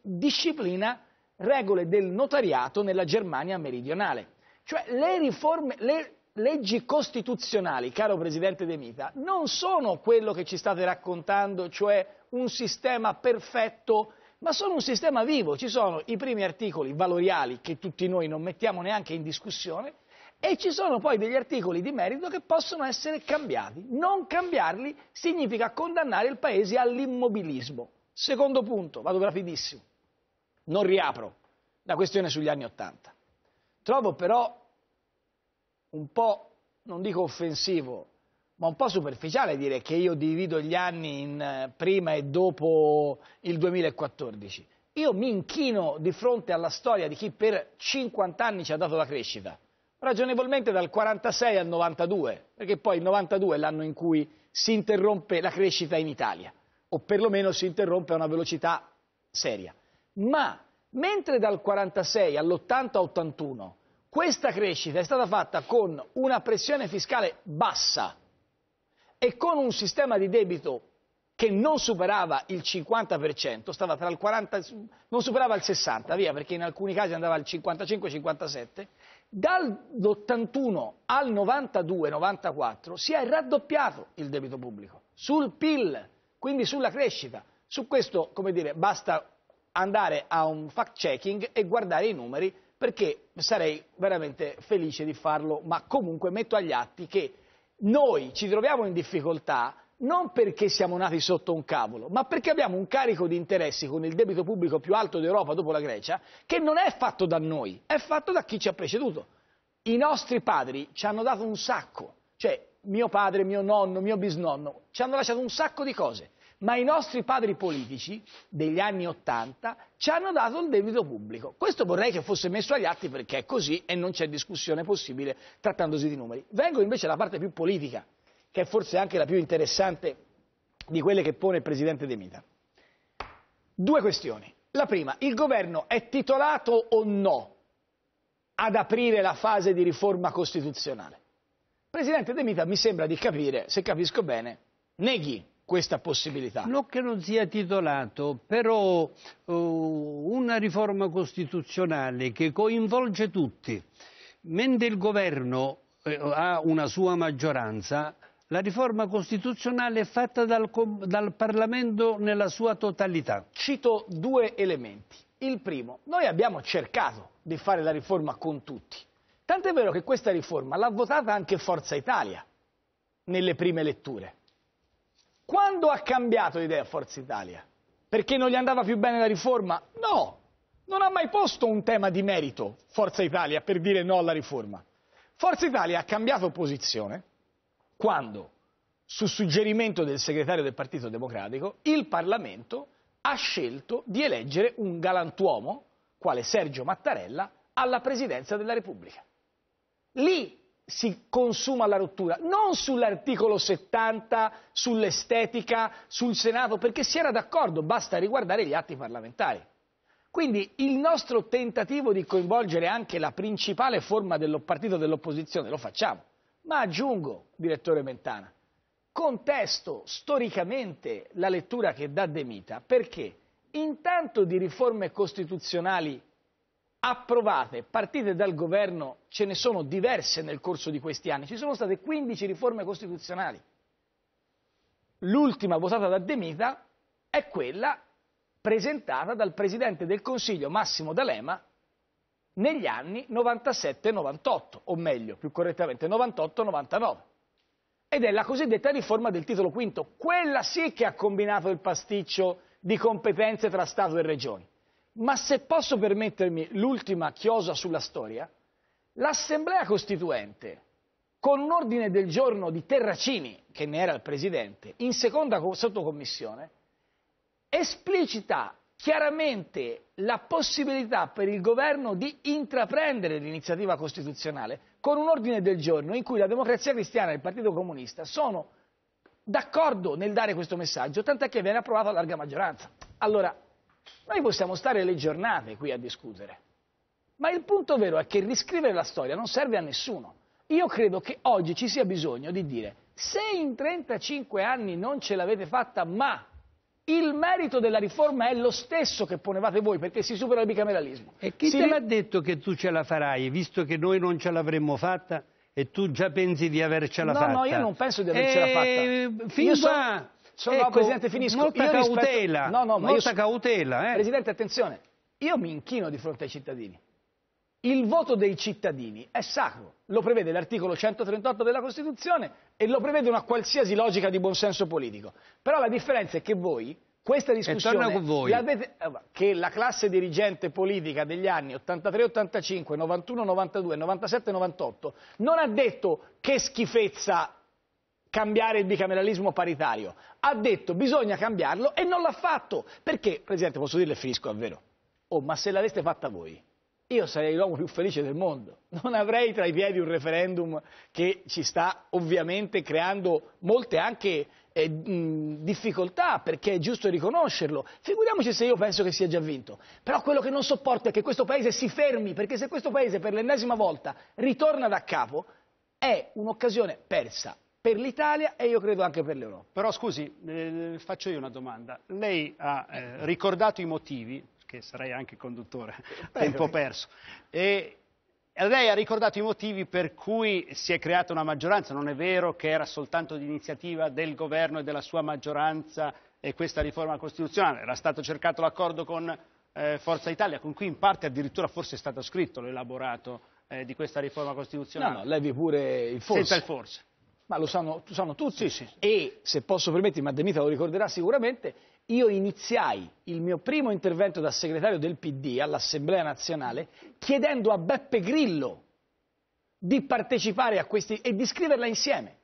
Speaker 2: disciplina regole del notariato nella Germania meridionale. Cioè le riforme, le leggi costituzionali, caro Presidente De Mita, non sono quello che ci state raccontando, cioè un sistema perfetto, ma sono un sistema vivo. Ci sono i primi articoli valoriali che tutti noi non mettiamo neanche in discussione e ci sono poi degli articoli di merito che possono essere cambiati. Non cambiarli significa condannare il Paese all'immobilismo. Secondo punto, vado rapidissimo, non riapro la questione sugli anni Ottanta. Trovo però un po', non dico offensivo, ma un po' superficiale dire che io divido gli anni in eh, prima e dopo il 2014. Io mi inchino di fronte alla storia di chi per 50 anni ci ha dato la crescita, ragionevolmente dal 46 al 92, perché poi il 92 è l'anno in cui si interrompe la crescita in Italia, o perlomeno si interrompe a una velocità seria. Ma mentre dal 46 all'80-81 questa crescita è stata fatta con una pressione fiscale bassa e con un sistema di debito che non superava il 50%, stava tra il 40, non superava il 60, via, perché in alcuni casi andava al 55-57, dall'81 al 92-94 si è raddoppiato il debito pubblico sul PIL, quindi sulla crescita. Su questo, come dire, basta andare a un fact-checking e guardare i numeri perché sarei veramente felice di farlo, ma comunque metto agli atti che noi ci troviamo in difficoltà non perché siamo nati sotto un cavolo, ma perché abbiamo un carico di interessi con il debito pubblico più alto d'Europa dopo la Grecia, che non è fatto da noi, è fatto da chi ci ha preceduto. I nostri padri ci hanno dato un sacco, cioè mio padre, mio nonno, mio bisnonno, ci hanno lasciato un sacco di cose ma i nostri padri politici degli anni Ottanta ci hanno dato il debito pubblico. Questo vorrei che fosse messo agli atti perché è così e non c'è discussione possibile trattandosi di numeri. Vengo invece alla parte più politica, che è forse anche la più interessante di quelle che pone il Presidente De Mita. Due questioni. La prima, il governo è titolato o no ad aprire la fase di riforma costituzionale? Presidente De Mita mi sembra di capire, se capisco bene,
Speaker 3: neghi questa possibilità. Non che non sia titolato, però uh, una riforma costituzionale che coinvolge tutti, mentre il governo eh, ha una sua maggioranza, la riforma costituzionale è fatta dal, dal Parlamento nella sua totalità. Cito due elementi.
Speaker 2: Il primo, noi abbiamo cercato di fare la riforma con tutti. Tant'è vero che questa riforma l'ha votata anche Forza Italia nelle prime letture. Quando ha cambiato idea Forza Italia? Perché non gli andava più bene la riforma? No, non ha mai posto un tema di merito Forza Italia per dire no alla riforma. Forza Italia ha cambiato posizione quando, su suggerimento del segretario del Partito Democratico, il Parlamento ha scelto di eleggere un galantuomo, quale Sergio Mattarella, alla presidenza della Repubblica. Lì si consuma la rottura, non sull'articolo 70, sull'estetica, sul Senato, perché si era d'accordo, basta riguardare gli atti parlamentari. Quindi il nostro tentativo di coinvolgere anche la principale forma del partito dell'opposizione lo facciamo, ma aggiungo, direttore Mentana, contesto storicamente la lettura che dà De Mita, perché intanto di riforme costituzionali approvate, partite dal governo, ce ne sono diverse nel corso di questi anni, ci sono state 15 riforme costituzionali. L'ultima votata da De Mita è quella presentata dal Presidente del Consiglio Massimo D'Alema negli anni 97-98, o meglio, più correttamente 98-99. Ed è la cosiddetta riforma del titolo quinto, quella sì che ha combinato il pasticcio di competenze tra Stato e Regioni. Ma se posso permettermi l'ultima chiosa sulla storia, l'Assemblea Costituente, con un ordine del giorno di Terracini, che ne era il presidente, in seconda sottocommissione, esplicita chiaramente la possibilità per il governo di intraprendere l'iniziativa costituzionale con un ordine del giorno in cui la democrazia cristiana e il Partito Comunista sono d'accordo nel dare questo messaggio, tant'è che viene approvato a larga maggioranza. Allora, noi possiamo stare le giornate qui a discutere, ma il punto vero è che riscrivere la storia non serve a nessuno. Io credo che oggi ci sia bisogno di dire se in 35 anni non ce l'avete fatta, ma il merito della riforma è lo stesso che ponevate voi, perché si supera il bicameralismo.
Speaker 3: E chi si... te l'ha detto che tu ce la farai, visto che noi non ce l'avremmo fatta? e tu già pensi di avercela no, fatta. No, no, io non penso di avercela e... Eh, fatta. Fin io, qua... so... Sono ecco, Presidente, finisco. Molta io cautela, rispetto... no, no, molta io... cautela. Eh.
Speaker 2: Presidente, attenzione, io mi inchino di fronte ai cittadini. Il voto dei cittadini è sacro, lo prevede l'articolo 138 della Costituzione e lo prevede una qualsiasi logica di buonsenso politico. Però la differenza è che voi questa discussione avete, eh, che la classe dirigente politica degli anni 83-85, 91-92, 97-98 non ha detto che schifezza cambiare il bicameralismo paritario. Ha detto bisogna cambiarlo e non l'ha fatto. Perché, Presidente, posso dirle finisco, è vero. Oh, ma se l'aveste fatta voi, io sarei l'uomo più felice del mondo. Non avrei tra i piedi un referendum che ci sta ovviamente creando molte anche eh, mh, difficoltà, perché è giusto riconoscerlo. Figuriamoci se io penso che sia già vinto. Però quello che non sopporto è che questo Paese si fermi, perché se questo Paese per l'ennesima volta ritorna da
Speaker 1: capo, è un'occasione persa per l'Italia e io credo anche per l'Europa. Però scusi, eh, faccio io una domanda. Lei ha eh, ricordato i motivi, che sarei anche conduttore, Beh, [laughs] tempo perso, e lei ha ricordato i motivi per cui si è creata una maggioranza, non è vero che era soltanto di del governo e della sua maggioranza e questa riforma costituzionale, era stato cercato l'accordo con eh, Forza Italia, con cui in parte addirittura forse è stato scritto l'elaborato eh, di questa riforma costituzionale. No, no, levi
Speaker 2: pure il forse. Senza il forse. Ma lo sanno, lo sanno tutti. Sì, sì, E se posso permettermi, Demita lo ricorderà sicuramente, io iniziai il mio primo intervento da segretario del PD all'Assemblea nazionale chiedendo a Beppe Grillo di partecipare a questi e di scriverla insieme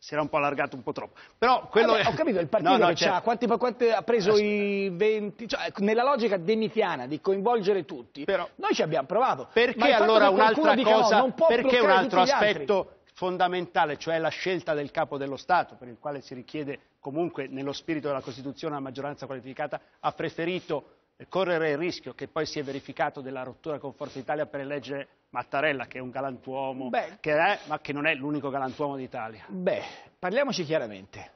Speaker 2: si era un po' allargato un po' troppo. Però quello Vabbè, è... Ho capito, il partito no, no, certo. ha, quanti, quanti, ha preso Aspetta. i 20... Cioè, nella logica demitiana di coinvolgere tutti, Però... noi ci abbiamo provato. Perché allora un'altra cosa... No, perché un altro aspetto
Speaker 1: fondamentale, cioè la scelta del capo dello Stato, per il quale si richiede comunque nello spirito della Costituzione la maggioranza qualificata, ha preferito correre il rischio che poi si è verificato della rottura con Forza Italia per eleggere Mattarella, che è un galantuomo, beh, che è, ma che non è l'unico galantuomo d'Italia. Beh, parliamoci chiaramente.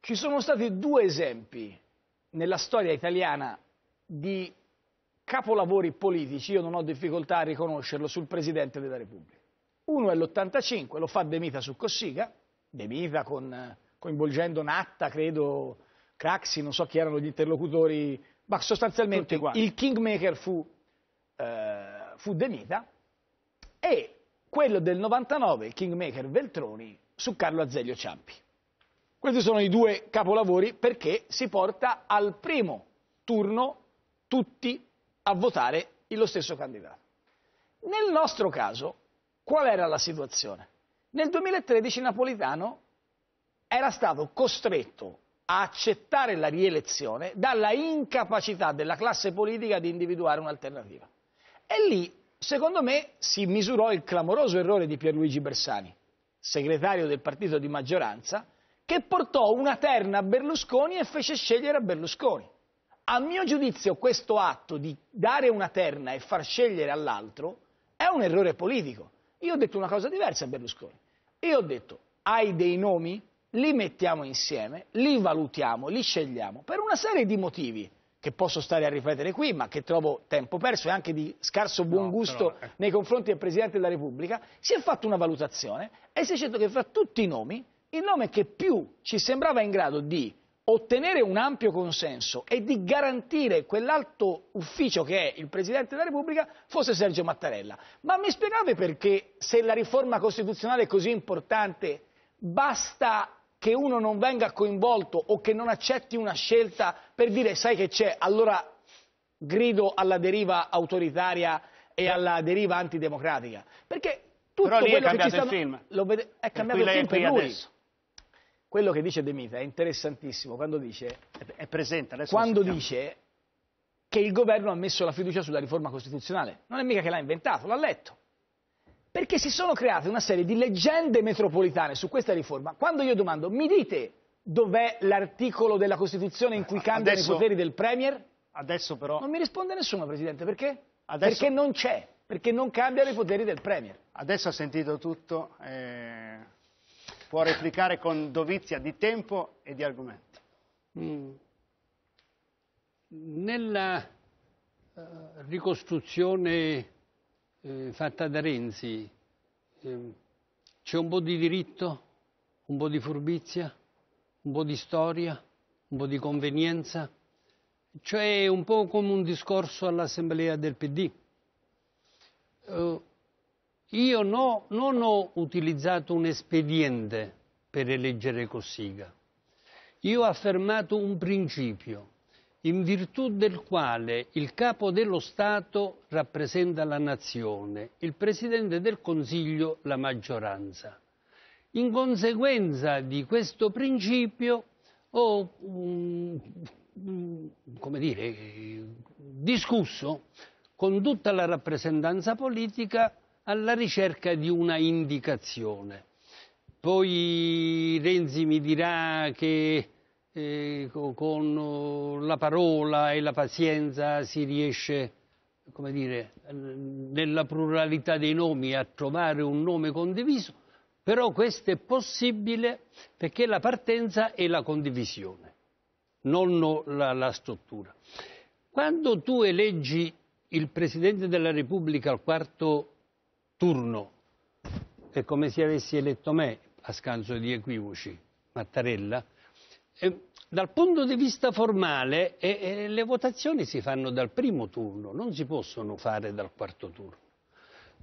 Speaker 2: Ci sono stati due esempi nella storia italiana di capolavori politici, io non ho difficoltà a riconoscerlo, sul Presidente della Repubblica. Uno è l'85, lo fa De Mita su Cossiga, De Mita con, coinvolgendo Natta, credo, Craxi, non so chi erano gli interlocutori, ma sostanzialmente il kingmaker fu, eh, fu De Mita e quello del 99, il kingmaker Veltroni, su Carlo Azeglio Ciampi. Questi sono i due capolavori perché si porta al primo turno tutti a votare lo stesso candidato. Nel nostro caso Qual era la situazione? Nel 2013 Napolitano era stato costretto a accettare la rielezione dalla incapacità della classe politica di individuare un'alternativa. E lì, secondo me, si misurò il clamoroso errore di Pierluigi Bersani, segretario del partito di maggioranza, che portò una terna a Berlusconi e fece scegliere a Berlusconi. A mio giudizio questo atto di dare una terna e far scegliere all'altro è un errore politico, io ho detto una cosa diversa a Berlusconi. Io ho detto, hai dei nomi? Li mettiamo insieme, li valutiamo, li scegliamo, per una serie di motivi che posso stare a ripetere qui, ma che trovo tempo perso e anche di scarso buon no, gusto però... Eh. nei confronti del Presidente della Repubblica, si è fatta una valutazione e si è scelto che fra tutti i nomi, il nome che più ci sembrava in grado di ottenere un ampio consenso e di garantire quell'alto ufficio che è il Presidente della Repubblica fosse Sergio Mattarella. Ma mi spiegate perché se la riforma costituzionale è così importante basta che uno non venga coinvolto o che non accetti una scelta per dire sai che c'è, allora grido alla deriva autoritaria e alla deriva antidemocratica. Perché tutto Però lì è cambiato il film. Lo vede... È cambiato il film per lui. Adesso quello che dice De Mita è interessantissimo quando dice, è presente, adesso quando dice che il governo ha messo la fiducia sulla riforma costituzionale. Non è mica che l'ha inventato, l'ha letto. Perché si sono create una serie di leggende metropolitane su questa riforma. Quando io domando, mi dite dov'è l'articolo della Costituzione in cui eh, cambiano adesso, i poteri del Premier? Adesso però... Non mi risponde
Speaker 1: nessuno, Presidente, perché? Adesso... Perché non c'è, perché non cambiano i poteri del Premier. Adesso ha sentito tutto... Eh può replicare con dovizia di tempo e di argomenti.
Speaker 3: Mm. Nella uh, ricostruzione eh, fatta da Renzi eh, c'è un po' di diritto, un po' di furbizia, un po' di storia, un po' di convenienza, cioè un po' come un discorso all'assemblea del PD. Uh, eh, io no, non ho utilizzato un espediente per eleggere Cossiga. Io ho affermato un principio in virtù del quale il capo dello Stato rappresenta la nazione, il Presidente del Consiglio la maggioranza. In conseguenza di questo principio ho um, dire, discusso con tutta la rappresentanza politica alla ricerca di una indicazione. Poi Renzi mi dirà che eh, con eh, la parola e la pazienza si riesce, come dire, nella pluralità dei nomi a trovare un nome condiviso, però questo è possibile perché la partenza è la condivisione, non la, la struttura. Quando tu eleggi il Presidente della Repubblica al quarto turno. È come se avessi eletto me a scanso di equivoci, Mattarella. E, dal punto di vista formale, e, e le votazioni si fanno dal primo turno, non si possono fare dal quarto turno.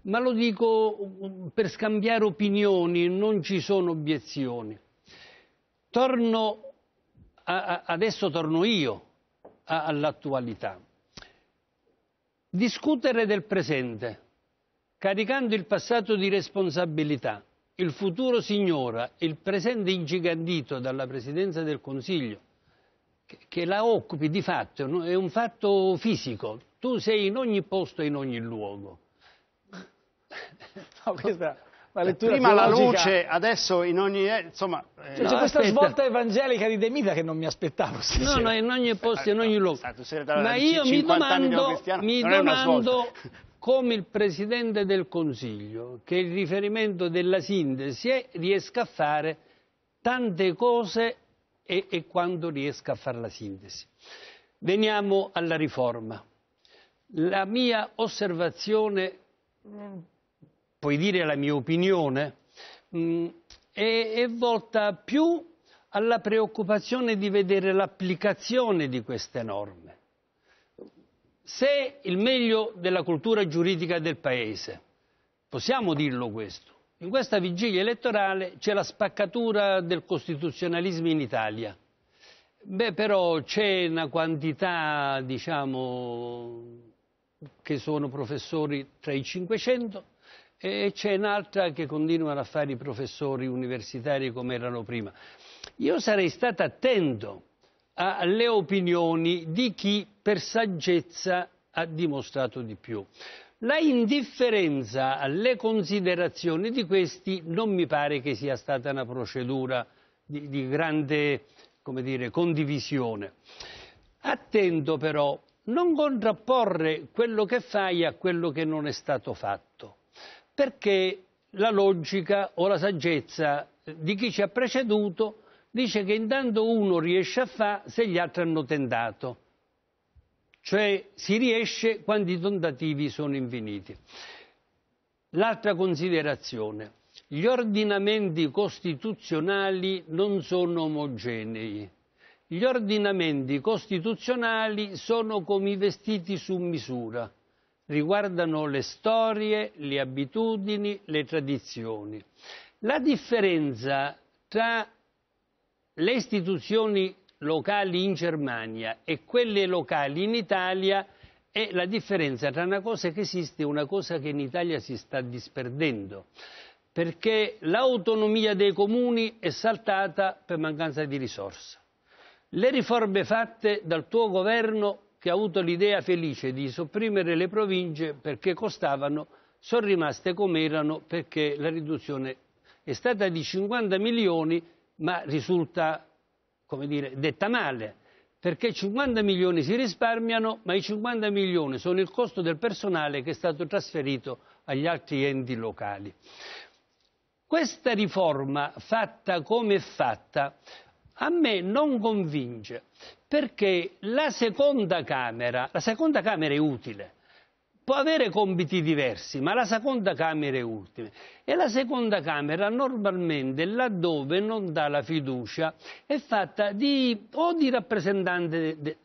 Speaker 3: Ma lo dico mm, per scambiare opinioni, non ci sono obiezioni. Torno a, a, adesso torno io all'attualità. Discutere del presente Caricando il passato di responsabilità, il futuro signora, il presente ingigantito dalla Presidenza del Consiglio, che la occupi di fatto, è un fatto fisico. Tu sei in ogni posto e in ogni luogo. No, questa,
Speaker 1: la Prima la luce,
Speaker 3: adesso in ogni... Eh, insomma, cioè, no, c'è questa aspetta. svolta
Speaker 1: evangelica
Speaker 3: di Demita che non mi aspettavo. No, no, in ogni posto e in ogni ah, luogo. Ma io mi domando, mi domando come il Presidente del Consiglio, che il riferimento della sintesi è riesca a fare tante cose e, e quando riesca a fare la sintesi. Veniamo alla riforma. La mia osservazione, puoi dire la mia opinione, mm, è, è volta più alla preoccupazione di vedere l'applicazione di queste norme se il meglio della cultura giuridica del Paese. Possiamo dirlo questo. In questa vigilia elettorale c'è la spaccatura del costituzionalismo in Italia. Beh, però c'è una quantità, diciamo, che sono professori tra i 500 e c'è un'altra che continuano a fare i professori universitari come erano prima. Io sarei stato attento alle opinioni di chi per saggezza ha dimostrato di più. La indifferenza alle considerazioni di questi non mi pare che sia stata una procedura di, di grande dire, condivisione. Attento però non contrapporre quello che fai a quello che non è stato fatto, perché la logica o la saggezza di chi ci ha preceduto dice che intanto uno riesce a fare se gli altri hanno tentato. Cioè si riesce quando i tentativi sono infiniti. L'altra considerazione, gli ordinamenti costituzionali non sono omogenei. Gli ordinamenti costituzionali sono come i vestiti su misura, riguardano le storie, le abitudini, le tradizioni. La differenza tra le istituzioni locali in Germania e quelle locali in Italia è la differenza tra una cosa che esiste e una cosa che in Italia si sta disperdendo, perché l'autonomia dei comuni è saltata per mancanza di risorse. Le riforme fatte dal tuo governo, che ha avuto l'idea felice di sopprimere le province perché costavano, sono rimaste come erano perché la riduzione è stata di 50 milioni ma risulta, come dire, detta male, perché 50 milioni si risparmiano, ma i 50 milioni sono il costo del personale che è stato trasferito agli altri enti locali. Questa riforma, fatta come è fatta, a me non convince, perché la seconda Camera, la seconda Camera è utile, può avere compiti diversi, ma la seconda Camera è ultima. E la seconda Camera normalmente, laddove non dà la fiducia, è fatta di, o di,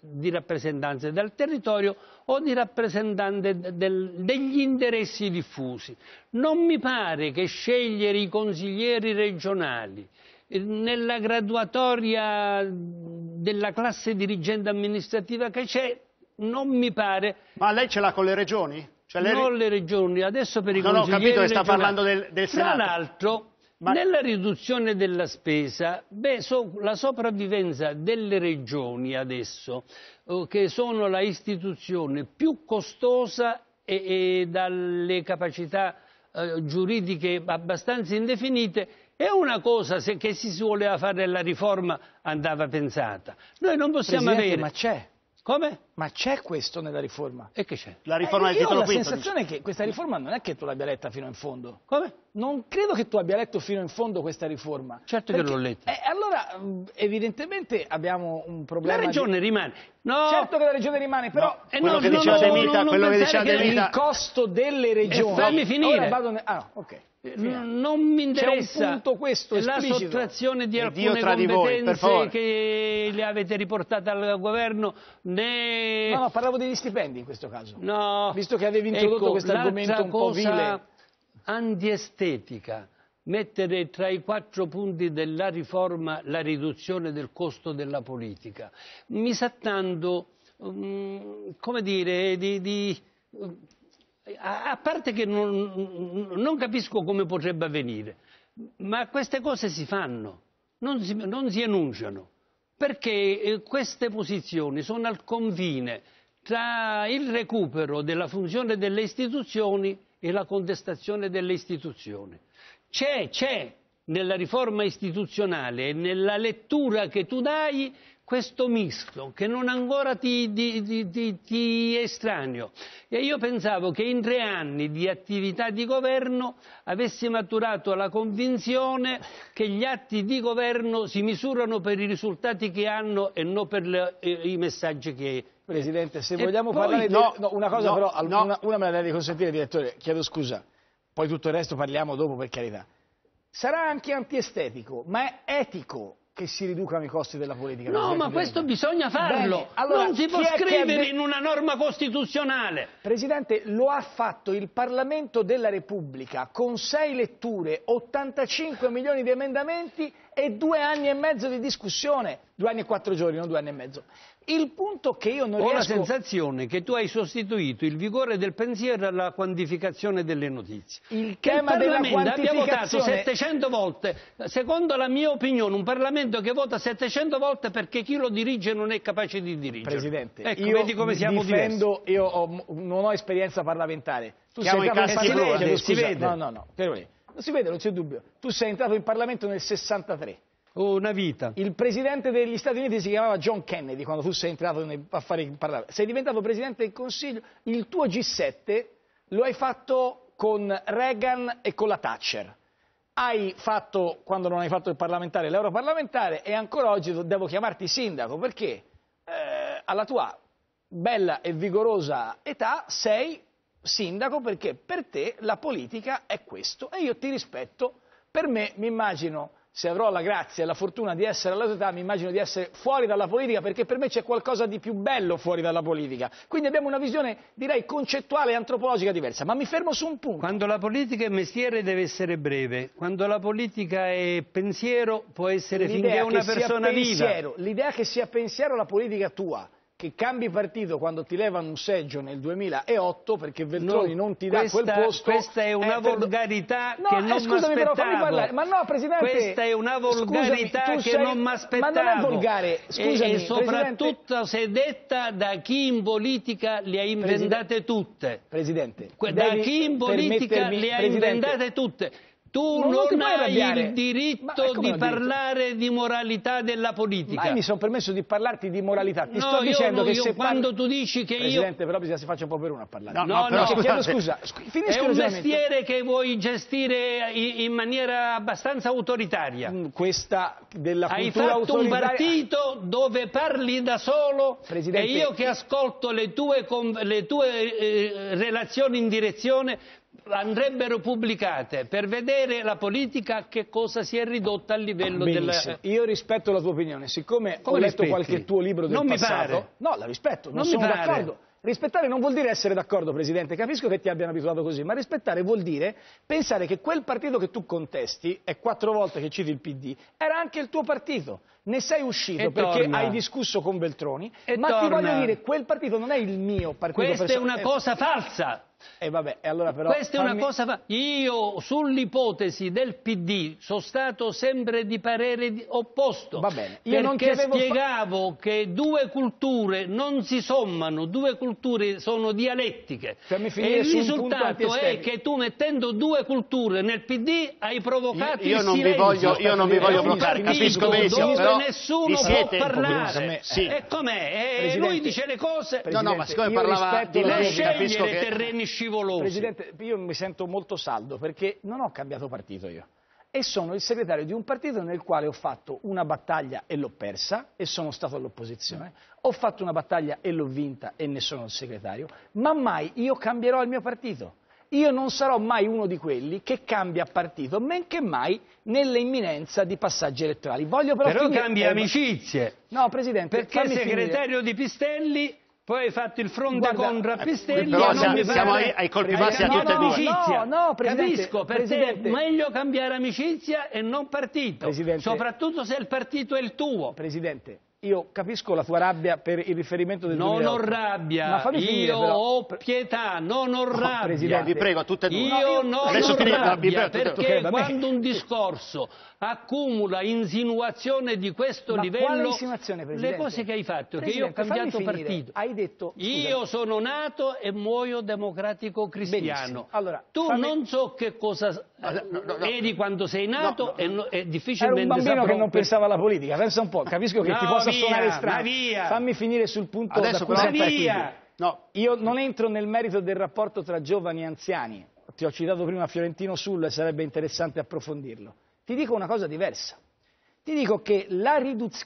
Speaker 3: di rappresentanze del territorio o di rappresentanze degli interessi diffusi. Non mi pare che scegliere i consiglieri regionali eh, nella graduatoria della classe dirigente amministrativa che c'è non mi pare... Ma lei ce l'ha con le regioni? Cioè le... Non le regioni, adesso per i no, consiglieri No, ho capito che sta parlando del, del Senato. Tra l'altro, Ma... nella riduzione della spesa, beh, so, la sopravvivenza delle regioni adesso, oh, che sono la istituzione più costosa e, e dalle capacità eh, giuridiche abbastanza indefinite, è una cosa se, che si voleva fare la riforma andava pensata.
Speaker 2: Noi non possiamo Presidente, avere... ma c'è. Come? Ma c'è questo nella riforma? E che c'è? La riforma eh, del titolo quinto. Ho la sensazione dice... che questa riforma non è che tu l'abbia letta fino in fondo. Come? Non credo che tu abbia letto fino in fondo questa riforma. Certo perché... che l'ho letta. Eh, allora, evidentemente abbiamo un problema. La regione di... rimane. No. Certo che la regione rimane, però. No. Eh, quello che diceva no, Demita, quello che diceva che Demita. Il costo delle eh, regioni. E fammi finire. Ne... Ah, ok. Eh,
Speaker 3: non mi interessa punto questo, la sottrazione di alcune competenze voi, che le avete riportate al governo né No, no, eh, parlavo degli stipendi in questo caso. No. Visto che avevi introdotto ecco, questo argomento un po' vile. antiestetica, mettere tra i quattro punti della riforma la riduzione del costo della politica, misattando, um, mm, come dire, di, di a parte che non, non, capisco come potrebbe avvenire, ma queste cose si fanno, non si, non si enunciano perché eh, queste posizioni sono al confine tra il recupero della funzione delle istituzioni e la contestazione delle istituzioni. C'è, c'è nella riforma istituzionale e nella lettura che tu dai questo mischio che non ancora ti, ti, ti, ti, è estraneo. E io pensavo che in tre anni di attività di governo avessi maturato la convinzione che gli atti di governo si misurano per i risultati che hanno e non per le, eh, i messaggi che Presidente, se e vogliamo parlare no, di... No, una cosa no, però, no. Una,
Speaker 2: una me la devi consentire, direttore, chiedo scusa, poi tutto il resto parliamo dopo per carità. Sarà anche antiestetico, ma è etico che si riducano i costi della politica. No, ma questo bisogna farlo. Bene, allora, non si può scrivere è... in una norma costituzionale. Presidente, lo ha fatto il Parlamento della Repubblica con sei letture, 85 milioni di emendamenti e due anni e mezzo di discussione. Due anni e quattro giorni, non due anni e mezzo. Il punto che io non Ho riesco... Ho la
Speaker 3: sensazione che tu hai sostituito il vigore del pensiero alla quantificazione delle notizie. Il tema il Parlamento della quantificazione... Abbiamo votato 700 volte, secondo la mia opinione, un Parlamento che vota 700 volte perché chi lo dirige non è capace di dirigere. Presidente, ecco, io vedi come siamo difendo,
Speaker 2: diversi. io ho, non ho esperienza parlamentare. Tu Chiamo sei entrato in Parlamento... Si vede, si vede. No, no, no,
Speaker 3: non
Speaker 2: si vede, non c'è dubbio. Tu sei entrato in Parlamento nel 63 una vita. Il presidente degli Stati Uniti si chiamava John Kennedy quando tu sei entrato nei, a fare parlare. Sei diventato presidente del Consiglio. Il tuo G7 lo hai fatto con Reagan e con la Thatcher. Hai fatto, quando non hai fatto il parlamentare, l'europarlamentare e ancora oggi devo chiamarti sindaco perché eh, alla tua bella e vigorosa età sei sindaco perché per te la politica è questo e io ti rispetto. Per me mi immagino se avrò la grazia e la fortuna di essere alla sua età, mi immagino di essere fuori dalla politica perché per me c'è qualcosa di più bello fuori dalla politica. Quindi abbiamo una visione,
Speaker 3: direi, concettuale e antropologica diversa. Ma mi fermo su un punto. Quando la politica è mestiere deve essere breve, quando la politica è pensiero può essere finché è una persona pensiero,
Speaker 2: viva. L'idea che sia pensiero la politica tua che cambi partito quando ti levano un seggio nel 2008 perché Veltroni no, non ti dà questa, quel posto. Questa è una eh, volgarità no, che non eh, mi aspettavo però, parlare. Ma no,
Speaker 3: Presidente. Questa è una volgarità scusami, che sei... non mi aspettavo. Ma non è volgare, scusami. E, e soprattutto Presidente... se detta da chi in politica le ha inventate tutte. Presidente, da chi in politica le ha inventate tutte. Tu non, non hai il diritto di parlare di moralità della politica. Ma io mi
Speaker 2: sono permesso di parlarti di moralità. Ti no, sto dicendo no, che se quando parli... tu dici che Presidente, io... Presidente, però bisogna si faccia un po' per uno a parlare. No, no, no però, chiedo scusa. Finisco È un mestiere
Speaker 3: che vuoi gestire in maniera abbastanza autoritaria. Mm, questa della cultura Hai fatto autoritaria... un partito dove parli da solo Presidente... e io che ascolto le tue, le tue eh, relazioni in direzione andrebbero pubblicate per vedere la politica che cosa si è ridotta a livello Benissimo.
Speaker 2: della... Io rispetto la tua opinione, siccome Come ho letto rispetti? qualche tuo libro del non passato... No, la rispetto, non, non sono d'accordo. Rispettare non vuol dire essere d'accordo, Presidente, capisco che ti abbiano abituato così, ma rispettare vuol dire pensare che quel partito che tu contesti, è quattro volte che citi il PD, era anche il tuo partito. Ne sei uscito e perché torna. hai discusso con Beltroni, e ma torna. ti voglio dire, quel partito non è il mio partito. Questa è una eh, cosa
Speaker 3: falsa. Eh vabbè, allora però, Questa è una cosa... Io sull'ipotesi del PD sono stato sempre di parere opposto. Va bene. Io perché avevo... spiegavo che due culture non si sommano, due culture sono dialettiche. E il risultato è che tu mettendo due culture nel PD hai provocato io, io il silenzio. Voglio, io non vi voglio bloccare, capisco benissimo. Però nessuno può parlare. Sì. E com'è? lui dice le cose... No, no, ma siccome parlava di lei, capisco che... terreni scivolosi. Presidente,
Speaker 2: io mi sento molto saldo perché non ho cambiato partito io e sono il segretario di un partito nel quale ho fatto una battaglia e l'ho persa e sono stato all'opposizione, ho fatto una battaglia e l'ho vinta e ne sono il segretario, ma mai io cambierò il mio partito. Io non sarò mai uno di quelli che cambia partito, men che mai nell'imminenza di passaggi elettorali. Voglio però, però finire... cambia amicizie. No, Presidente, perché segretario
Speaker 3: finire. di Pistelli poi hai fatto il fronte Guarda, con eh, Rappistelli. Però siamo, siamo ai, ai colpi bassi a tutte e due. No, no, Capisco, perché è meglio cambiare amicizia e non partito. Presidente. Soprattutto se il partito è il tuo. Presidente,
Speaker 2: io capisco la tua rabbia per il riferimento del non 2008. Non ho rabbia, ma fammi io però. ho
Speaker 3: pietà, non ho oh, rabbia. No, Presidente, vi prego, a tutte e due. Io, io non Adesso ho finito, rabbia, prego, perché okay, quando un discorso accumula insinuazione di questo ma livello, le cose che hai fatto, Presidente, che io ho cambiato partito, hai detto, scusami. io sono nato e muoio democratico cristiano, allora, tu fammi... non so che cosa ah, no, no, eri quando sei nato e, e difficilmente saprò... Era un bambino che non pensava
Speaker 2: alla politica, pensa un po', capisco che ti possa via, suonare strano. Fammi finire sul punto Adesso, da cui No, io non entro nel merito del rapporto tra giovani e anziani. Ti ho citato prima Fiorentino Sullo e sarebbe interessante approfondirlo. Ti dico una cosa diversa. Ti dico che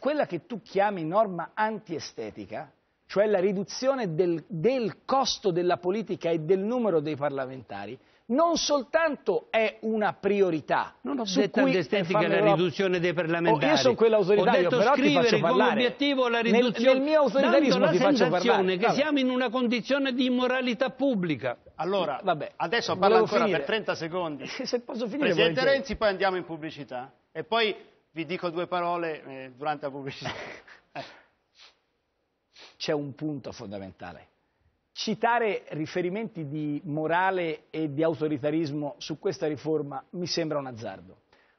Speaker 2: quella che tu chiami norma antiestetica, cioè la riduzione del, del costo della politica e del numero dei parlamentari, non soltanto è una priorità.
Speaker 3: Non ho detto Andestenti che la riduzione dei parlamentari. Oh, io sono quella autoritario, però ti faccio obiettivo la riduzione. Nel, nel mio autoritarismo Tanto ti faccio parlare. che Vabbè. siamo in una condizione di immoralità pubblica. Allora, Vabbè, adesso parlo ancora finire. per 30 secondi. [laughs] Se posso finire, Presidente Renzi,
Speaker 1: poi andiamo in pubblicità. E poi vi dico due parole eh, durante la pubblicità. [laughs]
Speaker 2: C'è un punto fondamentale
Speaker 1: Citare
Speaker 2: riferimenti di morale e di autoritarismo su questa riforma mi sembra un azzardo.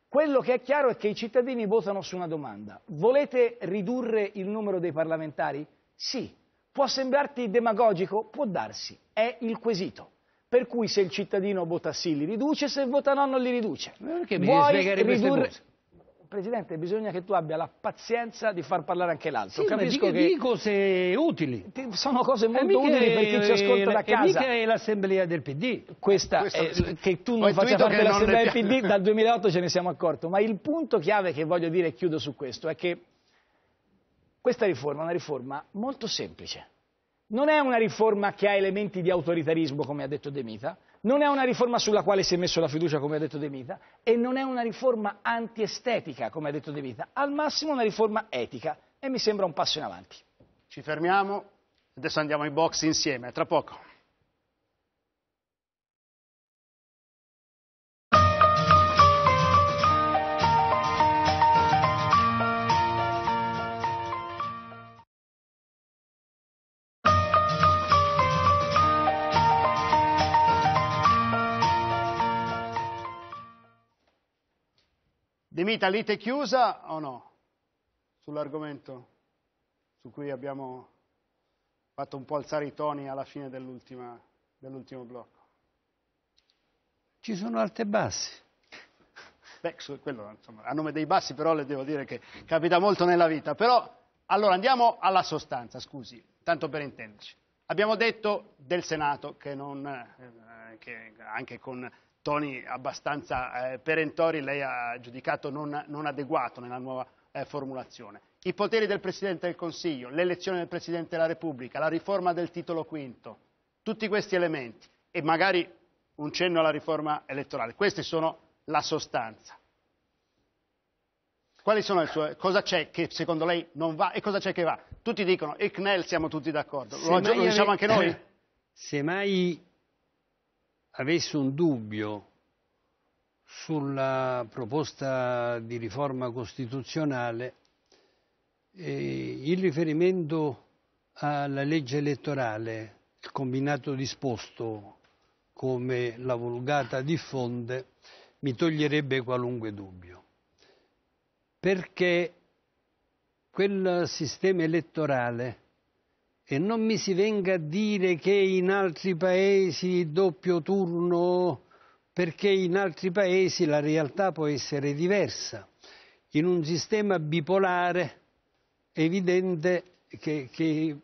Speaker 2: Quello che è chiaro è che i cittadini votano su una domanda. Volete ridurre il numero dei parlamentari? Sì. Può sembrarti demagogico? Può darsi. È il quesito. Per cui se il cittadino vota sì li riduce, se vota no non li riduce. Perché mi Vuoi ridurre... Presidente, bisogna che tu abbia la pazienza di far parlare anche
Speaker 3: l'altro. Sì, Capisco di, che di cose utili. sono cose molto utili per chi ci ascolta da casa. E mica è l'assemblea del PD. Questa è, che tu non faccia parte dell'assemblea del PD, dal
Speaker 2: 2008 ce ne siamo accorti. Ma il punto chiave che voglio dire, e chiudo su questo, è che questa riforma è una riforma molto semplice. Non è una riforma che ha elementi di autoritarismo, come ha detto De Mita, non è una riforma sulla quale si è messo la fiducia, come ha detto De Mita, e non è una riforma antiestetica, come ha detto De Mita, al massimo una riforma etica, e mi
Speaker 1: sembra un passo in avanti. Ci fermiamo, adesso andiamo ai box insieme, tra poco. Semita, lite chiusa o no? Sull'argomento su cui abbiamo fatto un po' alzare i toni alla fine dell'ultimo
Speaker 3: blocco. Ci sono alte e bassi.
Speaker 1: Beh, quello, insomma, a nome dei bassi però le devo dire che capita molto nella vita. Però, allora andiamo alla sostanza, scusi, tanto per intenderci. Abbiamo detto del Senato che, non, eh, che anche con toni abbastanza eh, perentori lei ha giudicato non, non adeguato nella nuova eh, formulazione. I poteri del Presidente del Consiglio, l'elezione del Presidente della Repubblica, la riforma del titolo quinto, tutti questi elementi e magari un cenno alla riforma elettorale, queste sono la sostanza. Quali sono le Suo, cosa c'è che secondo lei non va e cosa c'è che va? Tutti dicono, e CNEL siamo tutti d'accordo, lo, lo diciamo anche noi?
Speaker 3: [coughs] Se mai avesse un dubbio sulla proposta di riforma costituzionale, eh, il riferimento alla legge elettorale, il combinato disposto, come la vulgata diffonde, mi toglierebbe qualunque dubbio. Perché quel sistema elettorale e non mi si venga a dire che in altri paesi il doppio turno, perché in altri paesi la realtà può essere diversa. In un sistema bipolare è evidente che, che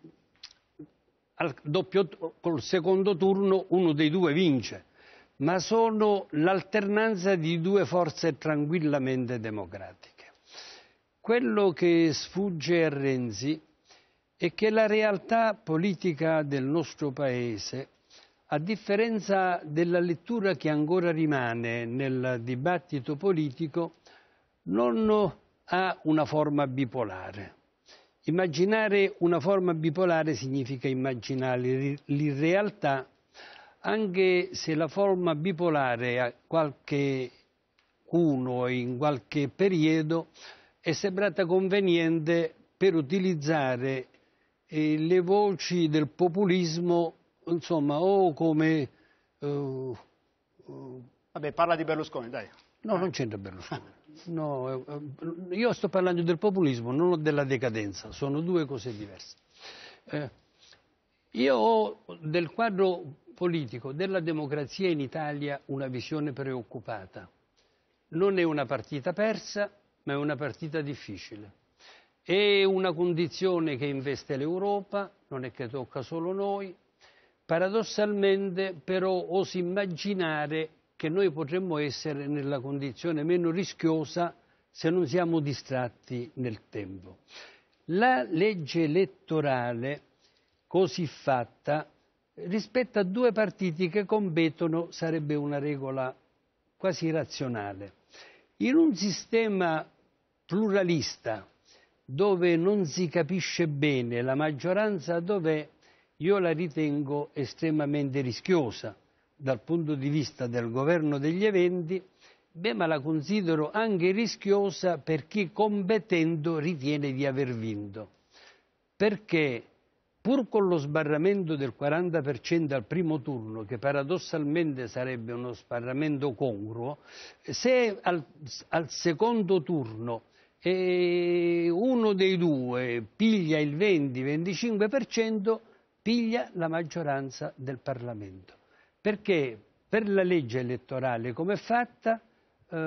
Speaker 3: doppio, col secondo turno uno dei due vince, ma sono l'alternanza di due forze tranquillamente democratiche. Quello che sfugge a Renzi è che la realtà politica del nostro Paese, a differenza della lettura che ancora rimane nel dibattito politico, non ha una forma bipolare. Immaginare una forma bipolare significa immaginare l'irrealtà, anche se la forma bipolare a qualche uno in qualche periodo è sembrata conveniente per utilizzare e le voci del populismo, insomma, o come... Uh, Vabbè, parla di Berlusconi, dai. No, non c'entra Berlusconi. No, io sto parlando del populismo, non della decadenza, sono due cose diverse. Eh, io ho del quadro politico della democrazia in Italia una visione preoccupata. Non è una partita persa, ma è una partita difficile. È una condizione che investe l'Europa, non è che tocca solo noi. Paradossalmente però osi immaginare che noi potremmo essere nella condizione meno rischiosa se non siamo distratti nel tempo. La legge elettorale così fatta rispetto a due partiti che competono sarebbe una regola quasi razionale. In un sistema pluralista dove non si capisce bene la maggioranza dov'è, io la ritengo estremamente rischiosa dal punto di vista del governo degli eventi, beh, ma la considero anche rischiosa per chi combattendo ritiene di aver vinto. Perché pur con lo sbarramento del 40% al primo turno, che paradossalmente sarebbe uno sbarramento congruo, se al, al secondo turno e uno dei due piglia il 20-25%, piglia la maggioranza del Parlamento. Perché per la legge elettorale come è fatta, eh,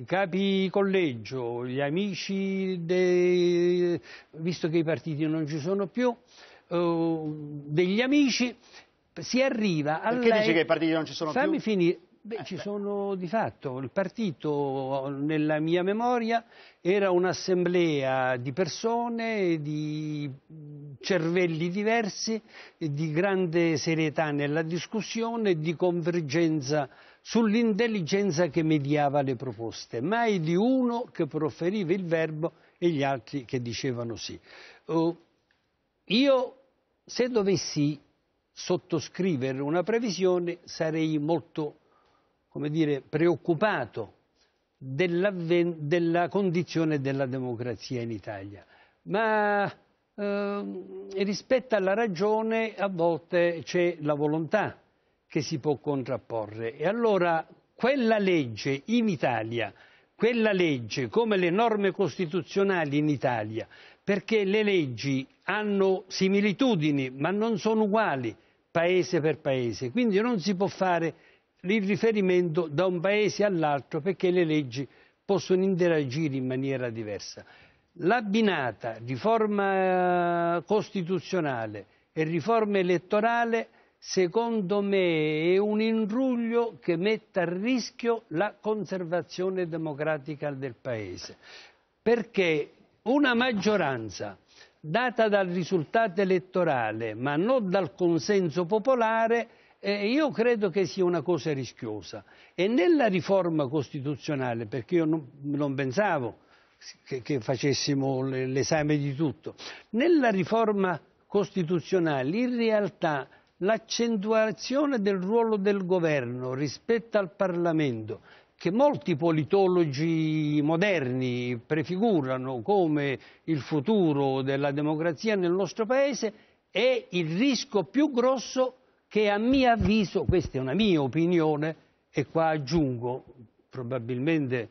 Speaker 3: i capi collegio, gli amici, dei, visto che i partiti non ci sono più, eh, degli amici, si arriva a Perché lei... dice che i partiti non ci sono Fammi più? Finire. Beh, eh, ci sono di fatto, il partito nella mia memoria era un'assemblea di persone, di cervelli diversi, di grande serietà nella discussione, di convergenza sull'intelligenza che mediava le proposte, mai di uno che proferiva il verbo e gli altri che dicevano sì. Uh, io se dovessi sottoscrivere una previsione sarei molto come dire, preoccupato della condizione della democrazia in Italia. Ma eh, rispetto alla ragione a volte c'è la volontà che si può contrapporre. E allora quella legge in Italia, quella legge come le norme costituzionali in Italia, perché le leggi hanno similitudini ma non sono uguali paese per paese, quindi non si può fare il riferimento da un paese all'altro perché le leggi possono interagire in maniera diversa. L'abbinata riforma eh, costituzionale e riforma elettorale secondo me è un inruglio che mette a rischio la conservazione democratica del Paese, perché una maggioranza data dal risultato elettorale ma non dal consenso popolare eh, io credo che sia una cosa rischiosa e nella riforma costituzionale, perché io non, non pensavo che, che facessimo l'esame di tutto, nella riforma costituzionale in realtà l'accentuazione del ruolo del governo rispetto al Parlamento che molti politologi moderni prefigurano come il futuro della democrazia nel nostro paese è il rischio più grosso che a mio avviso, questa è una mia opinione, e qua aggiungo, probabilmente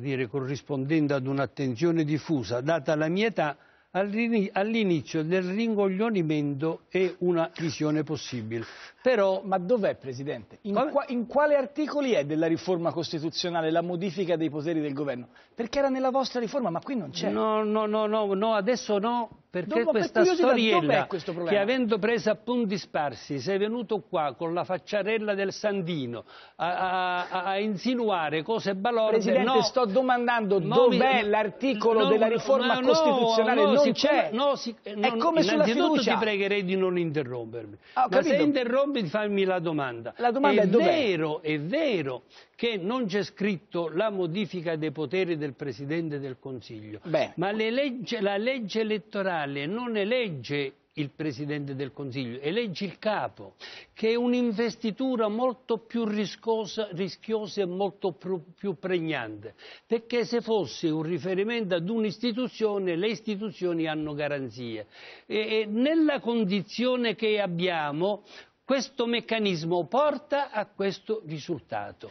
Speaker 3: dire, corrispondendo ad un'attenzione diffusa, data la mia età, all'inizio del ringoglionimento è una visione possibile. Però, Ma dov'è, Presidente? In, qua, in, quale articoli è della
Speaker 2: riforma costituzionale la modifica dei poteri del governo? Perché era nella vostra riforma, ma qui non c'è.
Speaker 3: No, no, no, no, no adesso no, perché Dopo, questa storiella che avendo preso appunti sparsi sei venuto qua con la facciarella del Sandino a, a, a insinuare cose balorde. Presidente, no, sto domandando no, dov'è l'articolo no, della riforma costituzionale, non c'è. È come sulla fiducia. ti pregherei di non interrompermi. Ah, Ma se interrompi fammi la domanda. La domanda è, è vero, è vero che non c'è scritto la modifica dei poteri del Presidente del Consiglio, Beh. ma legge, la legge elettorale non elegge il Presidente del Consiglio, elegge il capo, che è un'investitura molto più riscosa, rischiosa e molto più, più pregnante, perché se fosse un riferimento ad un'istituzione, le istituzioni hanno garanzie. E, e nella condizione che abbiamo, questo meccanismo porta a questo risultato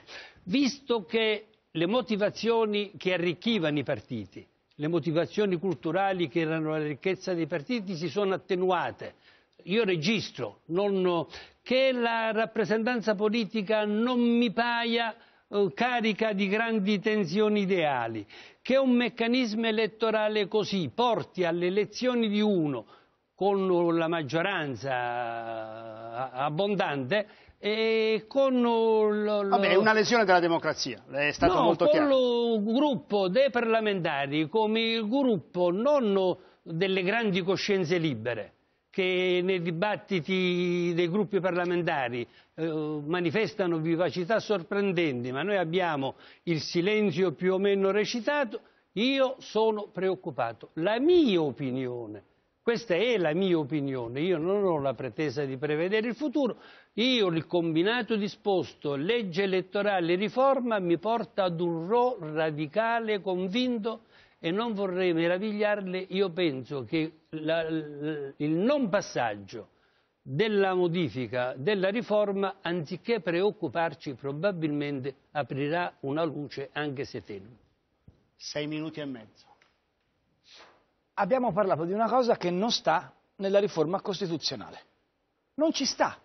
Speaker 3: visto che le motivazioni che arricchivano i partiti, le motivazioni culturali che erano la ricchezza dei partiti si sono attenuate. Io registro non, che la rappresentanza politica non mi paia eh, carica di grandi tensioni ideali, che un meccanismo elettorale così porti alle elezioni di uno con la maggioranza eh, abbondante e con l, l... Vabbè, è una lesione
Speaker 1: della democrazia, è stato no, molto chiaro. con
Speaker 3: il gruppo dei parlamentari come il gruppo non delle grandi coscienze libere che nei dibattiti dei gruppi parlamentari eh, manifestano vivacità sorprendenti, ma noi abbiamo il silenzio più o meno recitato, io sono preoccupato. La mia opinione questa è la mia opinione, io non ho la pretesa di prevedere il futuro, io il combinato disposto, legge elettorale e riforma mi porta ad un ro radicale, convinto e non vorrei meravigliarle, io penso che la, il non passaggio della modifica della riforma, anziché preoccuparci, probabilmente aprirà una luce anche se tenue. Sei minuti e mezzo
Speaker 2: abbiamo parlato di una cosa che non sta nella riforma costituzionale. Non ci sta.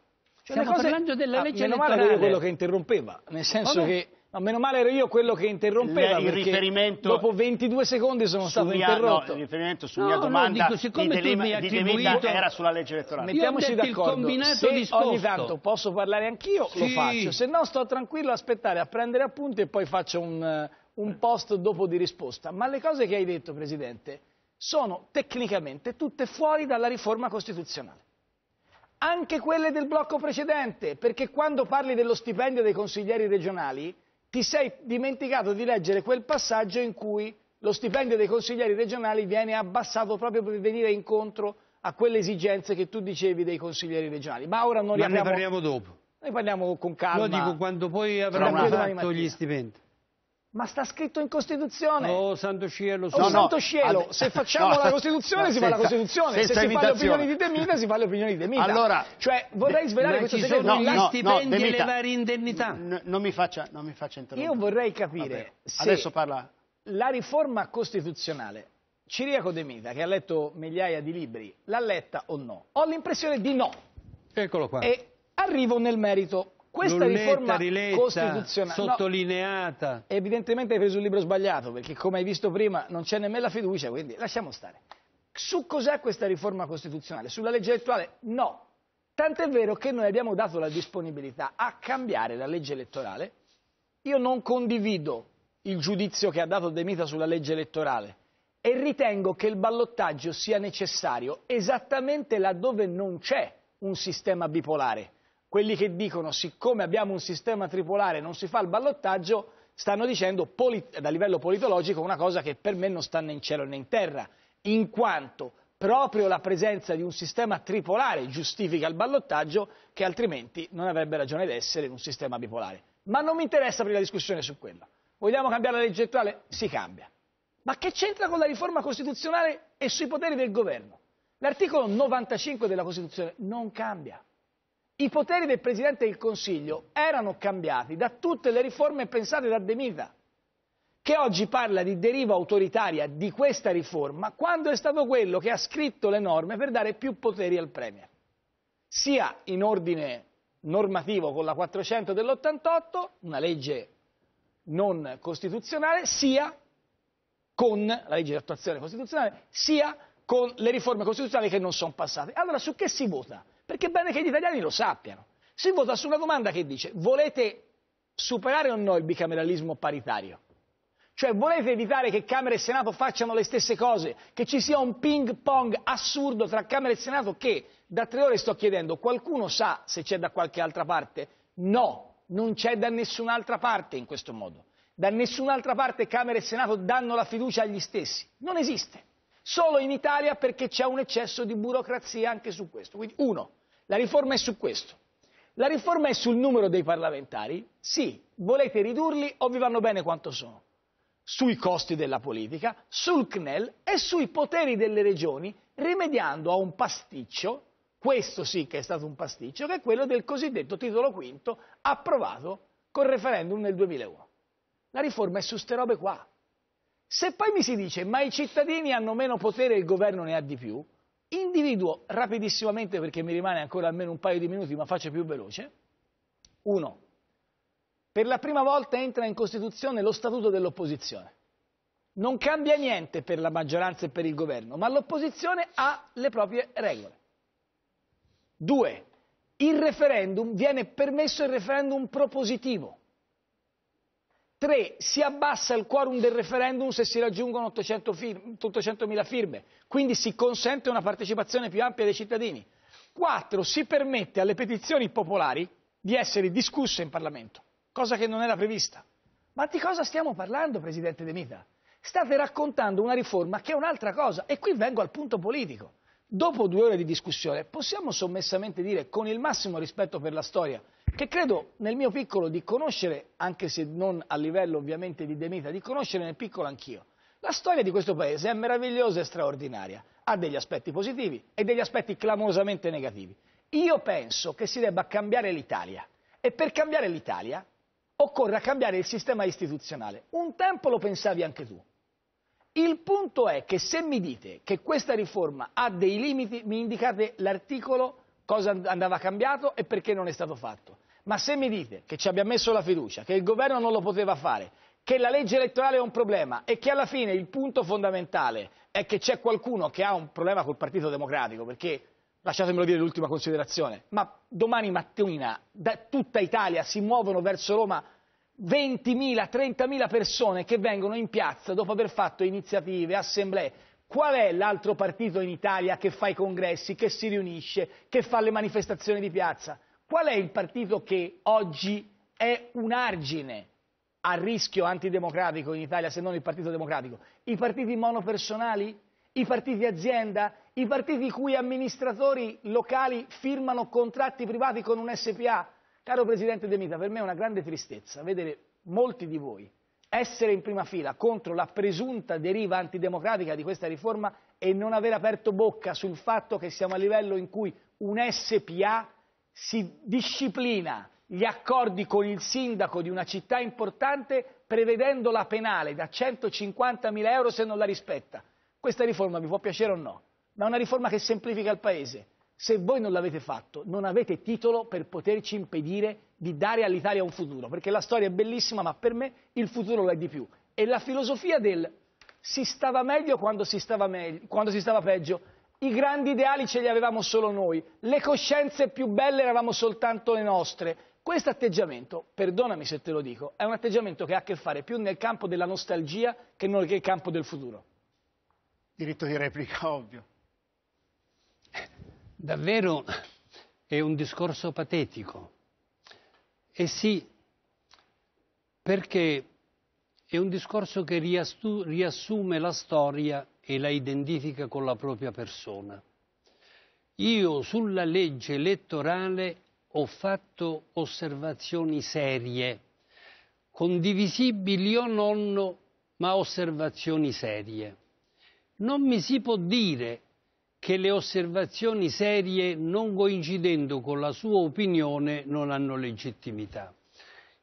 Speaker 2: Cioè Stiamo cose... parlando della ah, legge ah, meno elettorale. Meno male ero io quello che interrompeva, nel senso Vabbè. che... No, meno male ero io quello che interrompeva, il riferimento dopo 22 secondi sono stato mia, interrotto. No, il riferimento sulla no, mia domanda no, dico, di, delima, di era sulla legge elettorale. Mettiamoci d'accordo, se disposto. ogni tanto posso parlare anch'io, sì. lo faccio, se no sto tranquillo a aspettare, a prendere appunti e poi faccio un, un post dopo di risposta. Ma le cose che hai detto, Presidente sono tecnicamente tutte fuori dalla riforma costituzionale. Anche quelle del blocco precedente, perché quando parli dello stipendio dei consiglieri regionali ti sei dimenticato di leggere quel passaggio in cui lo stipendio dei consiglieri regionali viene abbassato proprio per venire incontro a quelle esigenze che tu dicevi dei consiglieri regionali. Ma ora non li riapriamo... ne parliamo dopo. Noi parliamo con
Speaker 3: calma. Lo dico quando poi avranno fatto gli stipendi.
Speaker 2: Ma sta scritto in Costituzione.
Speaker 3: Oh, santo cielo. Oh, no, santo no, cielo. Se facciamo [laughs] no, la Costituzione, si fa la Costituzione. Se si fa le opinioni di Demita, si fa le opinioni
Speaker 2: di Demita. Allora, cioè, vorrei svelare questo segreto. Ma ci sono gli stipendi Demita, e le varie
Speaker 1: indennità. Non mi, faccia, non, mi
Speaker 2: faccia, interrompere. Io vorrei capire Adesso parla. la riforma costituzionale, Ciriaco Demita, che ha letto migliaia di libri, l'ha letta o no? Ho l'impressione di no. Eccolo qua. E arrivo nel merito questa riforma riletta, costituzionale sottolineata. No, evidentemente hai preso il libro sbagliato, perché come hai visto prima non c'è nemmeno la fiducia, quindi lasciamo stare. Su cos'è questa riforma costituzionale? Sulla legge elettorale? No. Tant'è vero che noi abbiamo dato la disponibilità a cambiare la legge elettorale. Io non condivido il giudizio che ha dato De Mita sulla legge elettorale e ritengo che il ballottaggio sia necessario esattamente laddove non c'è un sistema bipolare quelli che dicono siccome abbiamo un sistema tripolare non si fa il ballottaggio, stanno dicendo a livello politologico una cosa che per me non sta né in cielo né in terra, in quanto proprio la presenza di un sistema tripolare giustifica il ballottaggio che altrimenti non avrebbe ragione d'essere in un sistema bipolare. Ma non mi interessa aprire la discussione su quello. Vogliamo cambiare la legge elettorale? Si cambia. Ma che c'entra con la riforma costituzionale e sui poteri del governo? L'articolo 95 della Costituzione non cambia. I poteri del Presidente del Consiglio erano cambiati da tutte le riforme pensate da De Mita, che oggi parla di deriva autoritaria di questa riforma, quando è stato quello che ha scritto le norme per dare più poteri al Premier, sia in ordine normativo con la 400 dell'88, una legge non costituzionale, sia con la legge di attuazione costituzionale, sia con le riforme costituzionali che non sono passate. Allora su che si vota? Perché è bene che gli italiani lo sappiano. Si vota su una domanda che dice volete superare o no il bicameralismo paritario? Cioè volete evitare che Camera e Senato facciano le stesse cose, che ci sia un ping pong assurdo tra Camera e Senato che da tre ore sto chiedendo qualcuno sa se c'è da qualche altra parte? No, non c'è da nessun'altra parte in questo modo. Da nessun'altra parte Camera e Senato danno la fiducia agli stessi. Non esiste solo in Italia perché c'è un eccesso di burocrazia anche su questo. Quindi uno, la riforma è su questo. La riforma è sul numero dei parlamentari? Sì, volete ridurli o vi vanno bene quanto sono? Sui costi della politica, sul CNEL e sui poteri delle regioni, rimediando a un pasticcio, questo sì che è stato un pasticcio, che è quello del cosiddetto titolo quinto approvato col referendum nel 2001. La riforma è su ste robe qua. Se poi mi si dice ma i cittadini hanno meno potere e il governo ne ha di più, individuo rapidissimamente, perché mi rimane ancora almeno un paio di minuti, ma faccio più veloce, uno, per la prima volta entra in Costituzione lo statuto dell'opposizione. Non cambia niente per la maggioranza e per il governo, ma l'opposizione ha le proprie regole. Due, il referendum viene permesso il referendum propositivo. Tre, Si abbassa il quorum del referendum se si raggiungono 800.000 firme, firme, quindi si consente una partecipazione più ampia dei cittadini. Quattro, Si permette alle petizioni popolari di essere discusse in Parlamento, cosa che non era prevista. Ma di cosa stiamo parlando, Presidente De Mita? State raccontando una riforma che è un'altra cosa e qui vengo al punto politico. Dopo due ore di discussione possiamo sommessamente dire, con il massimo rispetto per la storia, che credo nel mio piccolo di conoscere, anche se non a livello ovviamente di Demita, di conoscere nel piccolo anch'io. La storia di questo paese è meravigliosa e straordinaria, ha degli aspetti positivi e degli aspetti clamorosamente negativi. Io penso che si debba cambiare l'Italia e per cambiare l'Italia occorra cambiare il sistema istituzionale. Un tempo lo pensavi anche tu. Il punto è che se mi dite che questa riforma ha dei limiti, mi indicate l'articolo, cosa andava cambiato e perché non è stato fatto. Ma se mi dite che ci abbia messo la fiducia, che il governo non lo poteva fare, che la legge elettorale è un problema e che alla fine il punto fondamentale è che c'è qualcuno che ha un problema col Partito Democratico, perché lasciatemelo dire l'ultima considerazione, ma domani mattina da tutta Italia si muovono verso Roma 20.000, 30.000 persone che vengono in piazza dopo aver fatto iniziative, assemblee. Qual è l'altro partito in Italia che fa i congressi, che si riunisce, che fa le manifestazioni di piazza? Qual è il partito che oggi è un argine a rischio antidemocratico in Italia se non il Partito Democratico? I partiti monopersonali? I partiti azienda? I partiti i cui amministratori locali firmano contratti privati con un SPA? Caro Presidente De Mita, per me è una grande tristezza vedere molti di voi essere in prima fila contro la presunta deriva antidemocratica di questa riforma e non aver aperto bocca sul fatto che siamo a livello in cui un SPA si disciplina gli accordi con il sindaco di una città importante prevedendo la penale da 150.000 euro se non la rispetta. Questa riforma vi può piacere o no, ma è una riforma che semplifica il Paese, se voi non l'avete fatto, non avete titolo per poterci impedire di dare all'Italia un futuro, perché la storia è bellissima, ma per me il futuro lo è di più. E la filosofia del si stava meglio quando si stava, meglio, quando si stava peggio, i grandi ideali ce li avevamo solo noi, le coscienze più belle eravamo soltanto le nostre. Questo atteggiamento, perdonami se te lo dico, è un atteggiamento che ha a che fare più nel campo della nostalgia che nel campo del futuro.
Speaker 3: Diritto di replica, ovvio. Davvero è un discorso patetico. E eh sì, perché è un discorso che riassume la storia e la identifica con la propria persona. Io sulla legge elettorale ho fatto osservazioni serie, condivisibili o non, ma osservazioni serie. Non mi si può dire che le osservazioni serie, non coincidendo con la sua opinione, non hanno legittimità.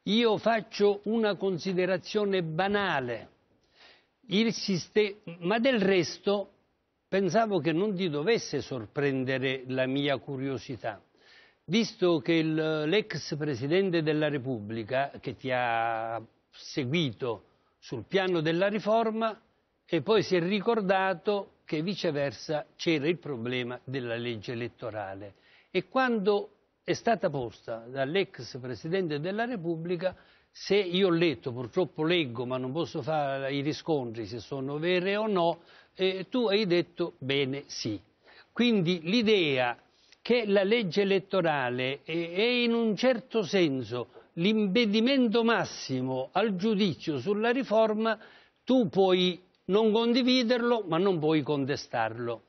Speaker 3: Io faccio una considerazione banale, ma del resto pensavo che non ti dovesse sorprendere la mia curiosità visto che l'ex Presidente della Repubblica, che ti ha seguito sul piano della riforma, e poi si è ricordato che viceversa c'era il problema della legge elettorale. E quando è stata posta dall'ex Presidente della Repubblica, se io ho letto, purtroppo leggo ma non posso fare i riscontri se sono vere o no, eh, tu hai detto bene sì. Quindi l'idea che la legge elettorale è, è in un certo senso l'impedimento massimo al giudizio sulla riforma, tu puoi non condividerlo ma non puoi contestarlo.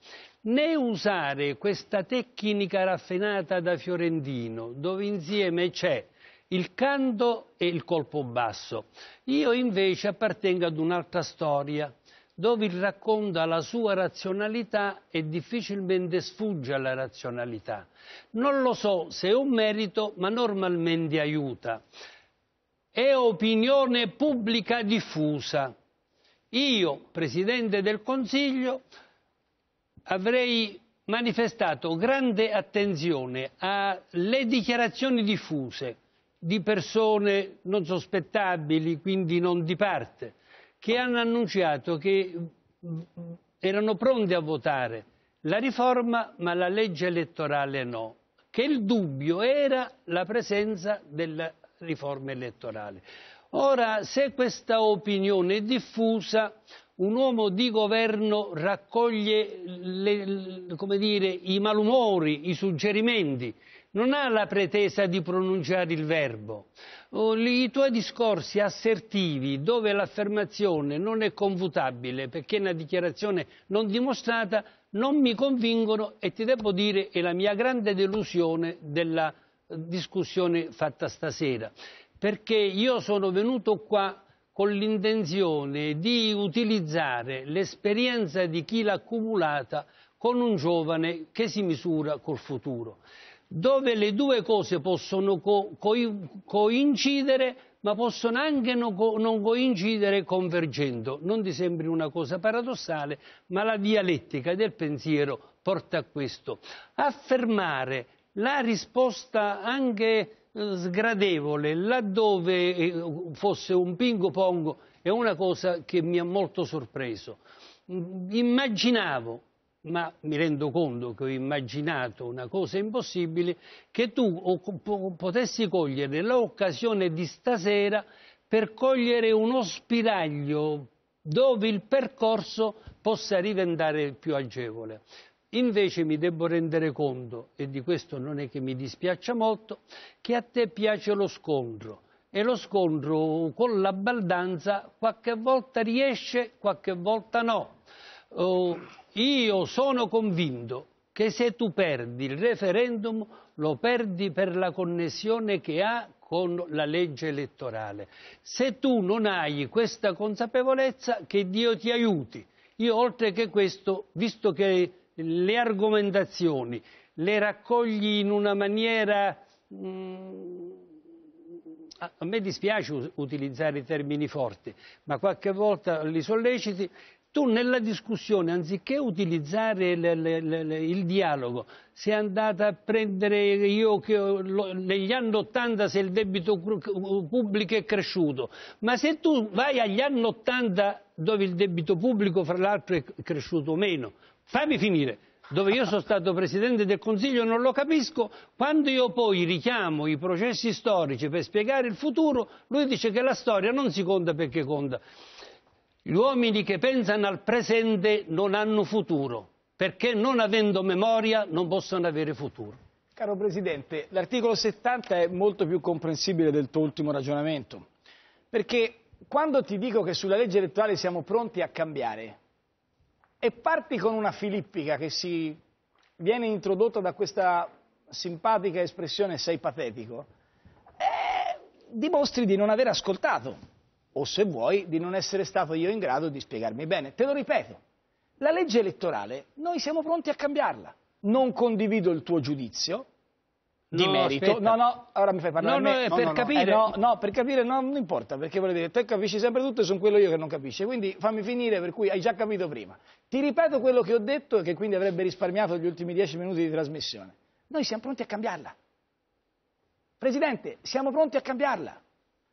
Speaker 3: Né usare questa tecnica raffinata da Fiorentino, dove insieme c'è il canto e il colpo basso. Io invece appartengo ad un'altra storia, dove il racconto ha la sua razionalità e difficilmente sfugge alla razionalità. Non lo so se è un merito, ma normalmente aiuta. È opinione pubblica diffusa io, Presidente del Consiglio, avrei manifestato grande attenzione alle dichiarazioni diffuse di persone non sospettabili, quindi non di parte, che hanno annunciato che mm, erano pronte a votare la riforma ma la legge elettorale no, che il dubbio era la presenza della riforma elettorale. Ora, se questa opinione è diffusa, un uomo di governo raccoglie le, dire, i malumori, i suggerimenti, non ha la pretesa di pronunciare il verbo. I tuoi discorsi assertivi, dove l'affermazione non è confutabile perché è una dichiarazione non dimostrata, non mi convincono e ti devo dire è la mia grande delusione della eh, discussione fatta stasera perché io sono venuto qua con l'intenzione di utilizzare l'esperienza di chi l'ha accumulata con un giovane che si misura col futuro, dove le due cose possono co co coincidere ma possono anche no co non coincidere convergendo. Non ti sembri una cosa paradossale, ma la dialettica del pensiero porta a questo. Affermare la risposta anche sgradevole laddove eh, fosse un pingo pongo è una cosa che mi ha molto sorpreso. Mm, immaginavo, ma mi rendo conto che ho immaginato una cosa impossibile, che tu potessi cogliere l'occasione di stasera per cogliere uno spiraglio dove il percorso possa diventare più agevole. Invece mi devo rendere conto, e di questo non è che mi dispiaccia molto, che a te piace lo scontro e lo scontro con la baldanza qualche volta riesce, qualche volta no. Oh, io sono convinto che se tu perdi il referendum lo perdi per la connessione che ha con la legge elettorale. Se tu non hai questa consapevolezza, che Dio ti aiuti. Io oltre che questo, visto che le argomentazioni, le raccogli in una maniera... Mh, mm, a me dispiace utilizzare i termini forti, ma qualche volta li solleciti. Tu nella discussione, anziché utilizzare le, le, le, il dialogo, sei andata a prendere io che lo, negli anni 80 se il debito pubblico è cresciuto, ma se tu vai agli anni 80 dove il debito pubblico fra l'altro è cresciuto meno, fammi finire, dove io sono stato Presidente del Consiglio non lo capisco, quando io poi richiamo i processi storici per spiegare il futuro, lui dice che la storia non si conta perché conta. Gli uomini che pensano al presente non hanno futuro, perché non avendo memoria non possono avere futuro.
Speaker 2: Caro Presidente, l'articolo 70 è molto più comprensibile del tuo ultimo ragionamento, perché quando ti dico che sulla legge elettorale siamo pronti a cambiare, e parti con una filippica che si viene introdotta da questa simpatica espressione sei patetico, e dimostri di non aver ascoltato, o se vuoi di non essere stato io in grado di spiegarmi bene. Te lo ripeto, la legge elettorale noi siamo pronti a cambiarla. Non condivido il tuo giudizio, di no, merito. Aspetta. No, no, ora mi fai parlare no, no, no, per no, capire. Eh, no, per capire non importa, perché vuol dire, te capisci sempre tutto e sono quello io che non capisce, quindi fammi finire per cui hai già capito prima. Ti ripeto quello che ho detto e che quindi avrebbe risparmiato gli ultimi dieci minuti di trasmissione. Noi siamo pronti a cambiarla. Presidente, siamo pronti a cambiarla.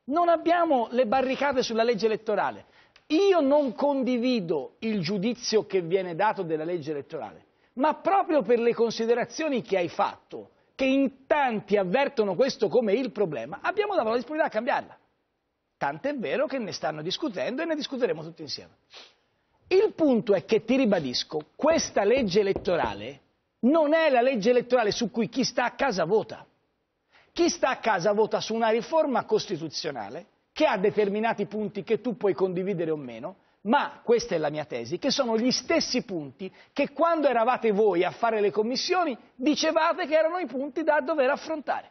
Speaker 2: Non abbiamo le barricate sulla legge elettorale. Io non condivido il giudizio che viene dato della legge elettorale, ma proprio per le considerazioni che hai fatto, che in tanti avvertono questo come il problema, abbiamo dato la disponibilità a cambiarla. Tant'è vero che ne stanno discutendo e ne discuteremo tutti insieme. Il punto è che, ti ribadisco, questa legge elettorale non è la legge elettorale su cui chi sta a casa vota. Chi sta a casa vota su una riforma costituzionale che ha determinati punti che tu puoi condividere o meno, ma questa è la mia tesi, che sono gli stessi punti che quando eravate voi a fare le commissioni dicevate che erano i punti da dover affrontare.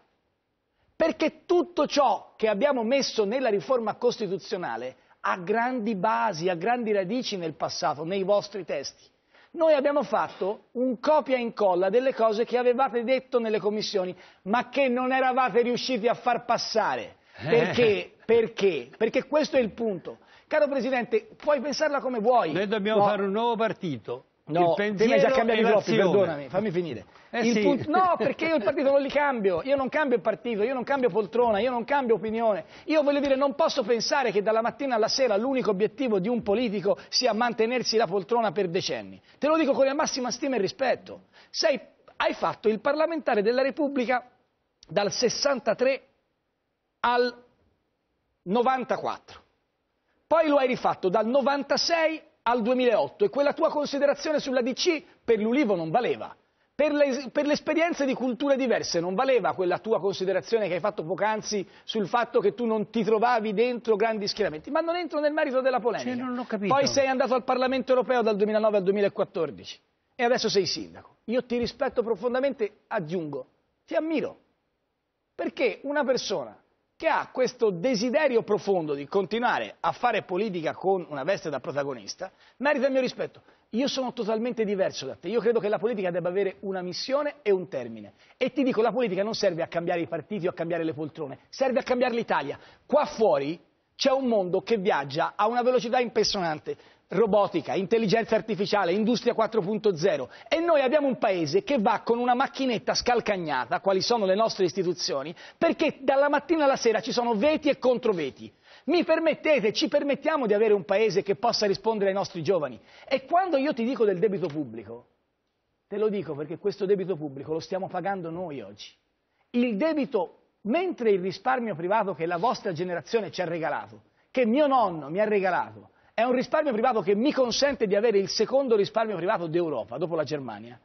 Speaker 2: Perché tutto ciò che abbiamo messo nella riforma costituzionale ha grandi basi, ha grandi radici nel passato, nei vostri testi. Noi abbiamo fatto un copia e incolla delle cose che avevate detto nelle commissioni, ma che non eravate riusciti a far passare. Eh. Perché? Perché? Perché questo è il punto Caro Presidente, puoi pensarla come vuoi. Noi dobbiamo no. fare
Speaker 3: un nuovo partito. No, devi già cambiare i troppi, perdonami, fammi finire.
Speaker 2: Eh sì. punto, no, [laughs] perché io il partito non li cambio, io non cambio il partito, io non cambio poltrona, io non cambio opinione. Io voglio dire, non posso pensare che dalla mattina alla sera l'unico obiettivo di un politico sia mantenersi la poltrona per decenni. Te lo dico con la massima stima e rispetto. Sei, hai fatto il parlamentare della Repubblica dal 63 al 94. Poi lo hai rifatto dal 96 al 2008 e quella tua considerazione sulla DC per l'Ulivo non valeva. Per le, per le, esperienze di culture diverse non valeva quella tua considerazione che hai fatto poc'anzi sul fatto che tu non ti trovavi dentro grandi schieramenti, ma non entro nel merito della polemica. Cioè, non Poi sei andato al Parlamento europeo dal 2009 al 2014 e adesso sei sindaco. Io ti rispetto profondamente, aggiungo, ti ammiro, perché una persona che ha questo desiderio profondo di continuare a fare politica con una veste da protagonista, merita il mio rispetto. Io sono totalmente diverso da te, io credo che la politica debba avere una missione e un termine. E ti dico, la politica non serve a cambiare i partiti o a cambiare le poltrone, serve a cambiare l'Italia. Qua fuori c'è un mondo che viaggia a una velocità impressionante robotica, intelligenza artificiale, industria 4.0 e noi abbiamo un paese che va con una macchinetta scalcagnata, quali sono le nostre istituzioni, perché dalla mattina alla sera ci sono veti e controveti. Mi permettete, ci permettiamo di avere un paese che possa rispondere ai nostri giovani. E quando io ti dico del debito pubblico, te lo dico perché questo debito pubblico lo stiamo pagando noi oggi. Il debito, mentre il risparmio privato che la vostra generazione ci ha regalato, che mio nonno mi ha regalato, è un risparmio privato che mi consente di avere il secondo risparmio privato d'Europa, dopo la Germania.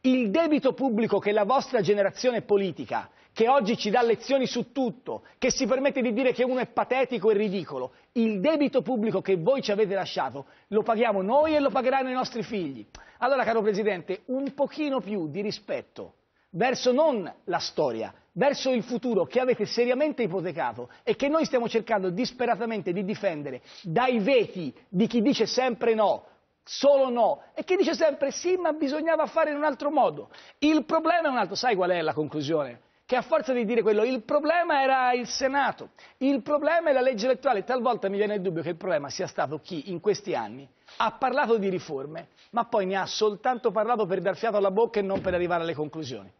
Speaker 2: Il debito pubblico che la vostra generazione politica, che oggi ci dà lezioni su tutto, che si permette di dire che uno è patetico e ridicolo, il debito pubblico che voi ci avete lasciato lo paghiamo noi e lo pagheranno i nostri figli. Allora, caro Presidente, un pochino più di rispetto verso non la storia, verso il futuro che avete seriamente ipotecato e che noi stiamo cercando disperatamente di difendere dai veti di chi dice sempre no, solo no, e chi dice sempre sì ma bisognava fare in un altro modo. Il problema è un altro, sai qual è la conclusione? Che a forza di dire quello, il problema era il Senato, il problema è la legge elettorale, talvolta mi viene il dubbio che il problema sia stato chi in questi anni ha parlato di riforme, ma poi ne ha soltanto parlato per dar fiato alla bocca e non per arrivare alle conclusioni.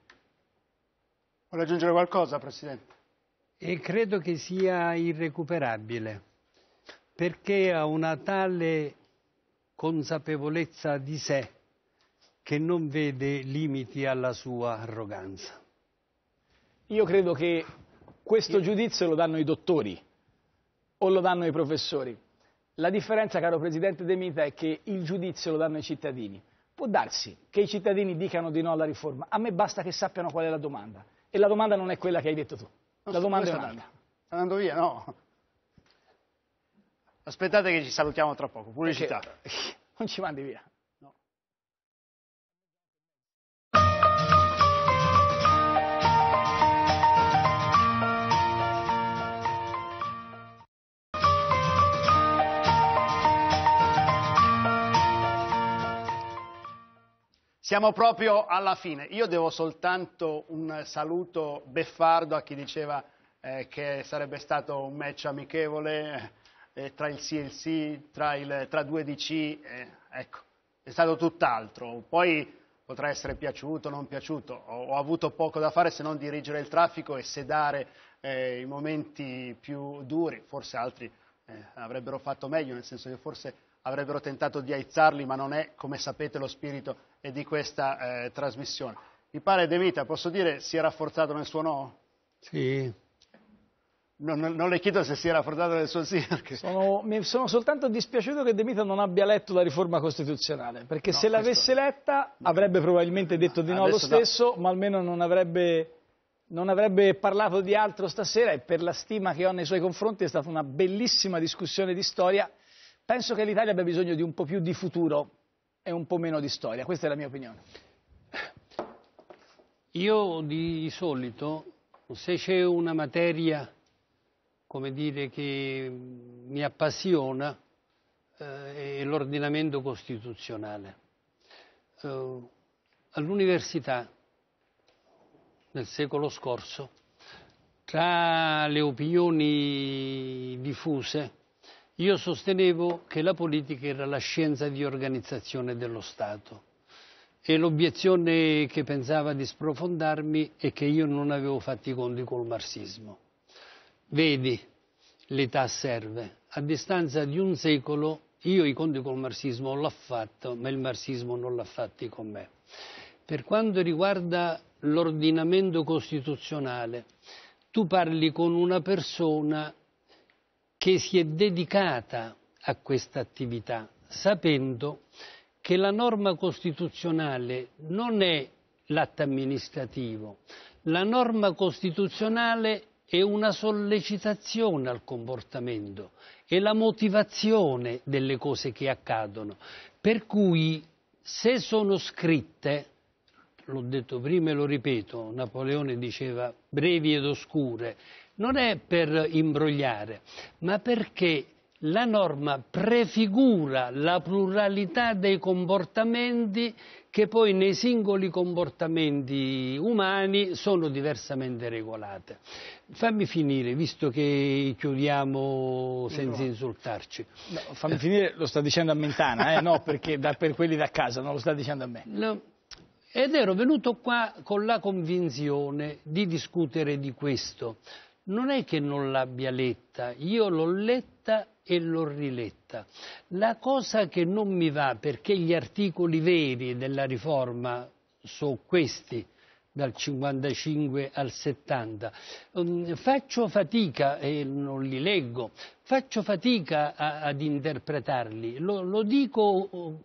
Speaker 3: Vuole aggiungere qualcosa, Presidente? E credo che sia irrecuperabile, perché ha una tale consapevolezza di sé che non vede limiti alla sua arroganza.
Speaker 2: Io credo che questo giudizio lo danno i dottori o lo danno i professori. La differenza, caro Presidente De Mita, è che il giudizio lo danno i cittadini. Può darsi che i cittadini dicano di no alla riforma, a me basta che sappiano qual è la domanda. E la domanda non è quella che hai detto tu. Non la domanda è un'altra.
Speaker 1: Sta andando via, no? Aspettate che ci salutiamo tra poco. Pubblicità. Perché [laughs] non ci mandi via. Siamo proprio alla fine. Io devo soltanto un saluto beffardo a chi diceva eh, che sarebbe stato un match amichevole eh, tra il CLC, tra, il, tra due DC. Eh, ecco, è stato tutt'altro. Poi potrà essere piaciuto o non piaciuto. Ho, ho, avuto poco da fare se non dirigere il traffico e sedare eh, i momenti più duri. Forse altri eh, avrebbero fatto meglio, nel senso che forse avrebbero tentato di aizzarli, ma non è, come sapete, lo spirito di questa eh, trasmissione. Mi pare De Vita, posso dire, si è rafforzato nel suo no? Sì. Non, non, le chiedo se si è rafforzato nel suo sì. Perché... Sono, mi sono soltanto dispiaciuto
Speaker 2: che De Mita non abbia letto la riforma costituzionale, perché no, se l'avesse letta avrebbe probabilmente detto di no lo stesso, no. ma almeno non avrebbe, non avrebbe parlato di altro stasera e per la stima che ho nei suoi confronti è stata una bellissima discussione di storia Penso che l'Italia abbia bisogno di un po' più di futuro e un po' meno di storia,
Speaker 3: questa è la mia opinione. Io di solito, se c'è una materia, come dire, che mi appassiona, eh, è l'ordinamento costituzionale. Eh, all'università, nel secolo scorso, tra le opinioni diffuse, io sostenevo che la politica era la scienza di organizzazione dello Stato e l'obiezione che pensava di sprofondarmi è che io non avevo fatto i conti col marxismo. Vedi, l'età serve. A distanza di un secolo io i conti col marxismo l'ho fatto, ma il marxismo non l'ha fatti con me. Per quanto riguarda l'ordinamento costituzionale, tu parli con una persona che si è dedicata a questa attività, sapendo che la norma costituzionale non è l'atto amministrativo, la norma costituzionale è una sollecitazione al comportamento, è la motivazione delle cose che accadono. Per cui se sono scritte, l'ho detto prima e lo ripeto, Napoleone diceva brevi ed oscure, non è per imbrogliare, ma perché la norma prefigura la pluralità dei comportamenti che poi nei singoli comportamenti umani sono diversamente regolate. Fammi finire, visto che chiudiamo senza no.
Speaker 2: insultarci. No, fammi finire, lo sta dicendo a Mentana, eh? no, perché da, per quelli da casa, non lo sta dicendo
Speaker 3: a me. No. Ed ero venuto qua con la convinzione di discutere di questo, non è che non l'abbia letta, io l'ho letta e l'ho riletta. La cosa che non mi va, perché gli articoli veri della riforma sono questi, dal 55 al 70. Mm, faccio fatica, e non li leggo, faccio fatica a, ad interpretarli, lo, lo dico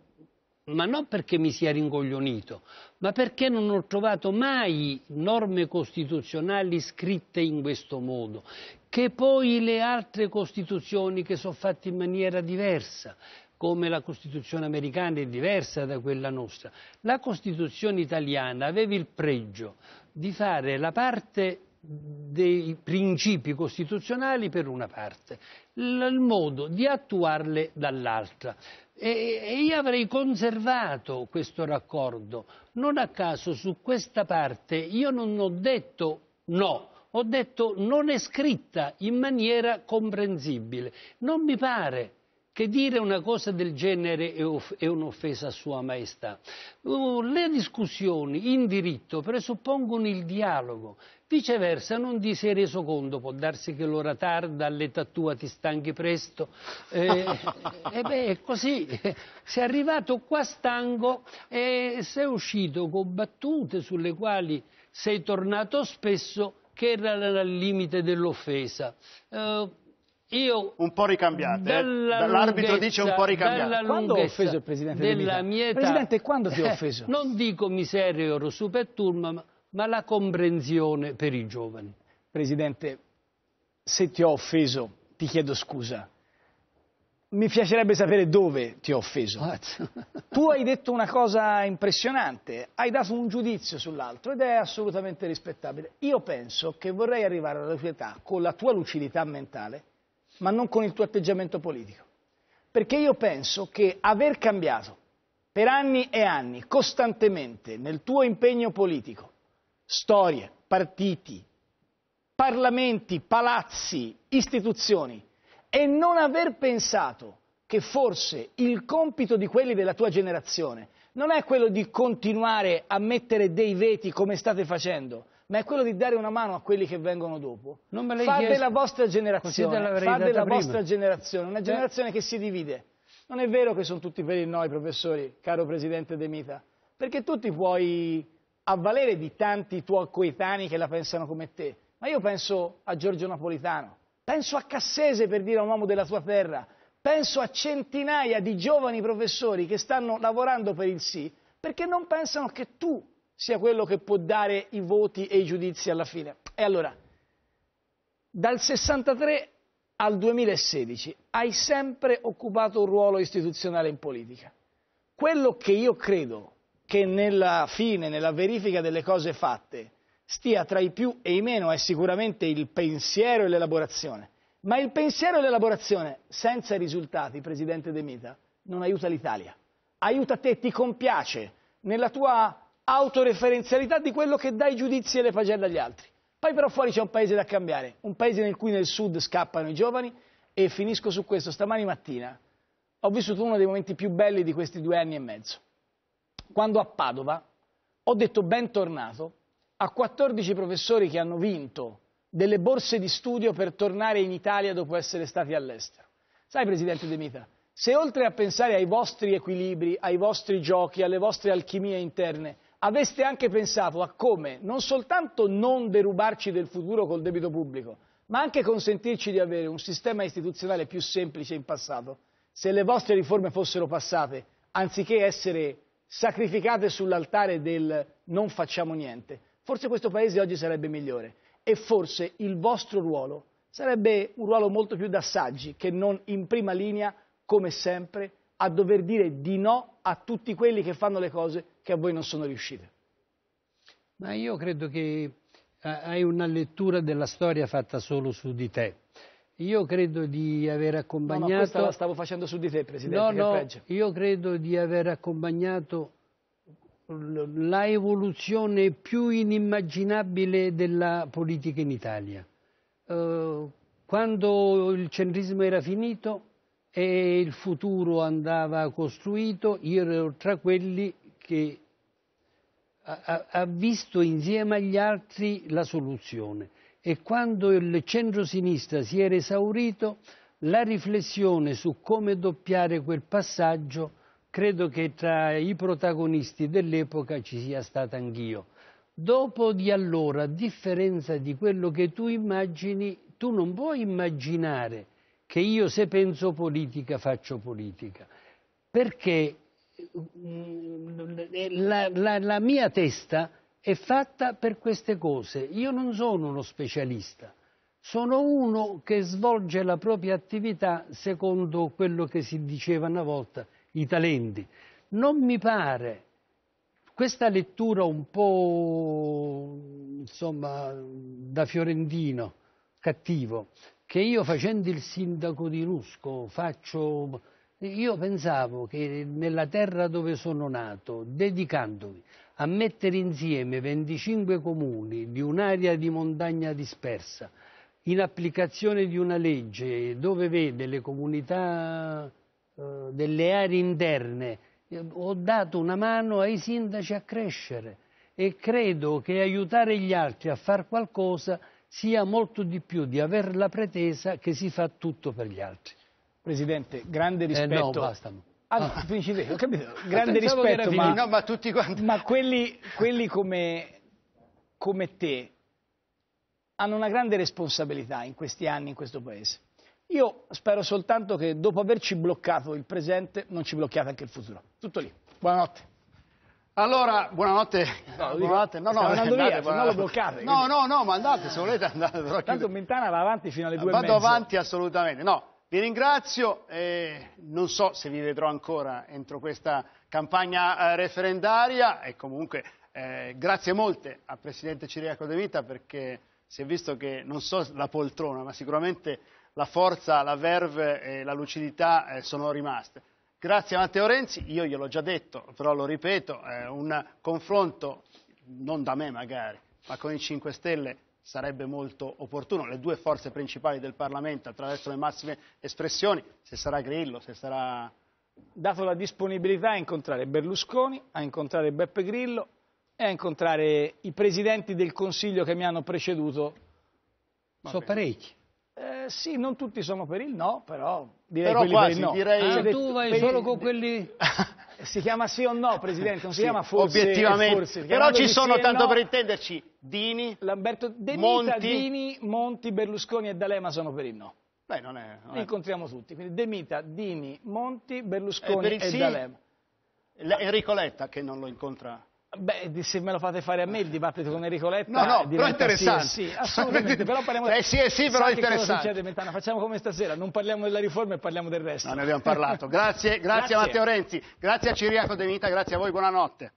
Speaker 3: ma non perché mi sia ringoglionito, ma perché non ho trovato mai norme costituzionali scritte in questo modo, che poi le altre Costituzioni che sono fatte in maniera diversa, come la Costituzione americana è diversa da quella nostra, la Costituzione italiana aveva il pregio di fare la parte dei principi costituzionali per una parte, il modo di attuarle dall'altra. E, e io avrei conservato questo raccordo. Non a caso su questa parte io non ho detto no, ho detto non è scritta in maniera comprensibile. Non mi pare che dire una cosa del genere è, un'offesa a sua maestà. Uh, le discussioni in diritto presuppongono il dialogo. Viceversa non ti sei reso conto, può darsi che l'ora tarda, all'età tua ti stanchi presto. Eh, e eh, beh, è così. Sei arrivato qua stanco e sei uscito con battute sulle quali sei tornato spesso che era al limite dell'offesa. Eh, io, un po' ricambiate, eh? dice un po' ricambiate. Quando ho offeso il Presidente della mia età, Presidente, quando ti ho eh, offeso? Eh, non dico miserio o superturma, ma, ma la comprensione per i giovani. Presidente, se ti ho offeso, ti chiedo scusa.
Speaker 2: Mi piacerebbe sapere dove ti ho offeso. What? tu hai detto una cosa impressionante, hai dato un giudizio sull'altro ed è assolutamente rispettabile. Io penso che vorrei arrivare alla tua età con la tua lucidità mentale ma non con il tuo atteggiamento politico. Perché io penso che aver cambiato per anni e anni, costantemente, nel tuo impegno politico, storie, partiti, parlamenti, palazzi, istituzioni, e non aver pensato che forse il compito di quelli della tua generazione non è quello di continuare a mettere dei veti come state facendo, ma è quello di dare una mano a quelli che vengono dopo. Non me fa della vostra generazione, fa la vostra generazione, una eh. generazione eh. che si divide. Non è vero che sono tutti per il noi, professori, caro Presidente De Mita, perché tu ti puoi avvalere di tanti tuoi coetanei che la pensano come te, ma io penso a Giorgio Napolitano, penso a Cassese per dire a un uomo della tua terra, penso a centinaia di giovani professori che stanno lavorando per il sì, perché non pensano che tu sia quello che può dare i voti e i giudizi alla fine. E allora, dal 63 al 2016 hai sempre occupato un ruolo istituzionale in politica. Quello che io credo che nella fine, nella verifica delle cose fatte, stia tra i più e i meno è sicuramente il pensiero e l'elaborazione. Ma il pensiero e l'elaborazione senza risultati, Presidente De Mita, non aiuta l'Italia. Aiuta te, ti compiace nella tua autoreferenzialità di quello che dà i giudizi e le pagelle agli altri. Poi però fuori c'è un paese da cambiare, un paese nel cui nel sud scappano i giovani e finisco su questo, stamani mattina ho vissuto uno dei momenti più belli di questi due anni e mezzo. Quando a Padova ho detto bentornato a 14 professori che hanno vinto delle borse di studio per tornare in Italia dopo essere stati all'estero. Sai, Presidente De Mita, se oltre a pensare ai vostri equilibri, ai vostri giochi, alle vostre alchimie interne, aveste anche pensato a come non soltanto non derubarci del futuro col debito pubblico, ma anche consentirci di avere un sistema istituzionale più semplice in passato, se le vostre riforme fossero passate, anziché essere sacrificate sull'altare del non facciamo niente, forse questo Paese oggi sarebbe migliore e forse il vostro ruolo sarebbe un ruolo molto più da saggi che non in prima linea, come sempre, a dover dire di no a tutti quelli che fanno le cose che a voi non sono riuscite.
Speaker 3: Ma io credo che eh, hai una lettura della storia fatta solo su di te. Io credo di aver accompagnato... No, la stavo
Speaker 2: facendo su di te, Presidente, no, no,
Speaker 3: Io credo di aver accompagnato la evoluzione più inimmaginabile della politica in Italia. Eh, quando il centrismo era finito e il futuro andava costruito, io ero tra quelli che ha, ha visto insieme agli altri la soluzione e quando il centro-sinistra si era esaurito la riflessione su come doppiare quel passaggio credo che tra i protagonisti dell'epoca ci sia stata anch'io. Dopo di allora, a differenza di quello che tu immagini, tu non puoi immaginare che io se penso politica faccio politica, perché la, la, la mia testa è fatta per queste cose. Io non sono uno specialista, sono uno che svolge la propria attività secondo quello che si diceva una volta, i talenti. Non mi pare questa lettura un po' insomma da fiorentino cattivo che io facendo il sindaco di Rusco faccio io pensavo che nella terra dove sono nato, dedicandomi a mettere insieme 25 comuni di un'area di montagna dispersa, in applicazione di una legge dove vede le comunità eh, delle aree interne, eh, ho dato una mano ai sindaci a crescere e credo che aiutare gli altri a fare qualcosa sia molto di più di avere la pretesa che si fa tutto per gli altri. Presidente, grande rispetto... Eh no, basta. Ah, ah. finisci te, ho capito. Grande rispetto, ma... No,
Speaker 1: ma tutti
Speaker 2: quanti... Ma quelli, quelli come, come te hanno una grande responsabilità in questi anni in questo Paese. Io spero soltanto che dopo averci bloccato il presente non ci blocchiate anche il futuro. Tutto lì. Buonanotte.
Speaker 1: Allora, buonanotte. No, buonanotte. No, no, andando andate, via, non lo bloccate. No, no, no, ma andate, se volete andate. Però Tanto Mentana va avanti fino alle due Vado e mezza. Vado avanti assolutamente. No, vi ringrazio, eh, non so se vi vedrò ancora entro questa campagna eh, referendaria e comunque eh, grazie molte al Presidente Ciriaco De Vita perché si è visto che non so la poltrona ma sicuramente la forza, la verve e la lucidità eh, sono rimaste. Grazie a Matteo Renzi, io gliel'ho già detto, però lo ripeto, un confronto non da me magari, ma con i 5 Stelle sarebbe molto opportuno. Le due forze principali del Parlamento, attraverso le massime espressioni, se sarà Grillo, se sarà... Dato la disponibilità a incontrare Berlusconi, a incontrare
Speaker 2: Beppe Grillo e a incontrare i presidenti del Consiglio che mi hanno preceduto. Sono parecchi. Eh, sì, non tutti sono per il no, però direi però quasi, no. Direi... Ah, ah tu vai solo con quelli... Si chiama sì o no, Presidente, non si sì, chiama forse obiettivamente. Forse. Però ci sono, sì tanto no, per intenderci, Dini, Lamberto De Monti, Dini, Monti, Berlusconi e D'Alema sono per il no. Beh, non è, non Li incontriamo tutti, quindi De Mita, Dini, Monti, eh, Berlusconi e, e sì, D'Alema. Enrico Letta che non lo incontra Beh, se me lo fate fare a me il dibattito con Enrico Letta no, no, però è interessante. Sì, [laughs] sì assolutamente, però parliamo eh, sì, sì, però è interessante. Succede, Facciamo come stasera, non parliamo della riforma e parliamo del resto.
Speaker 1: No, ne abbiamo parlato. Grazie, [laughs] grazie, grazie. a Matteo Renzi, grazie a Ciriaco De Vita, grazie a voi, buonanotte.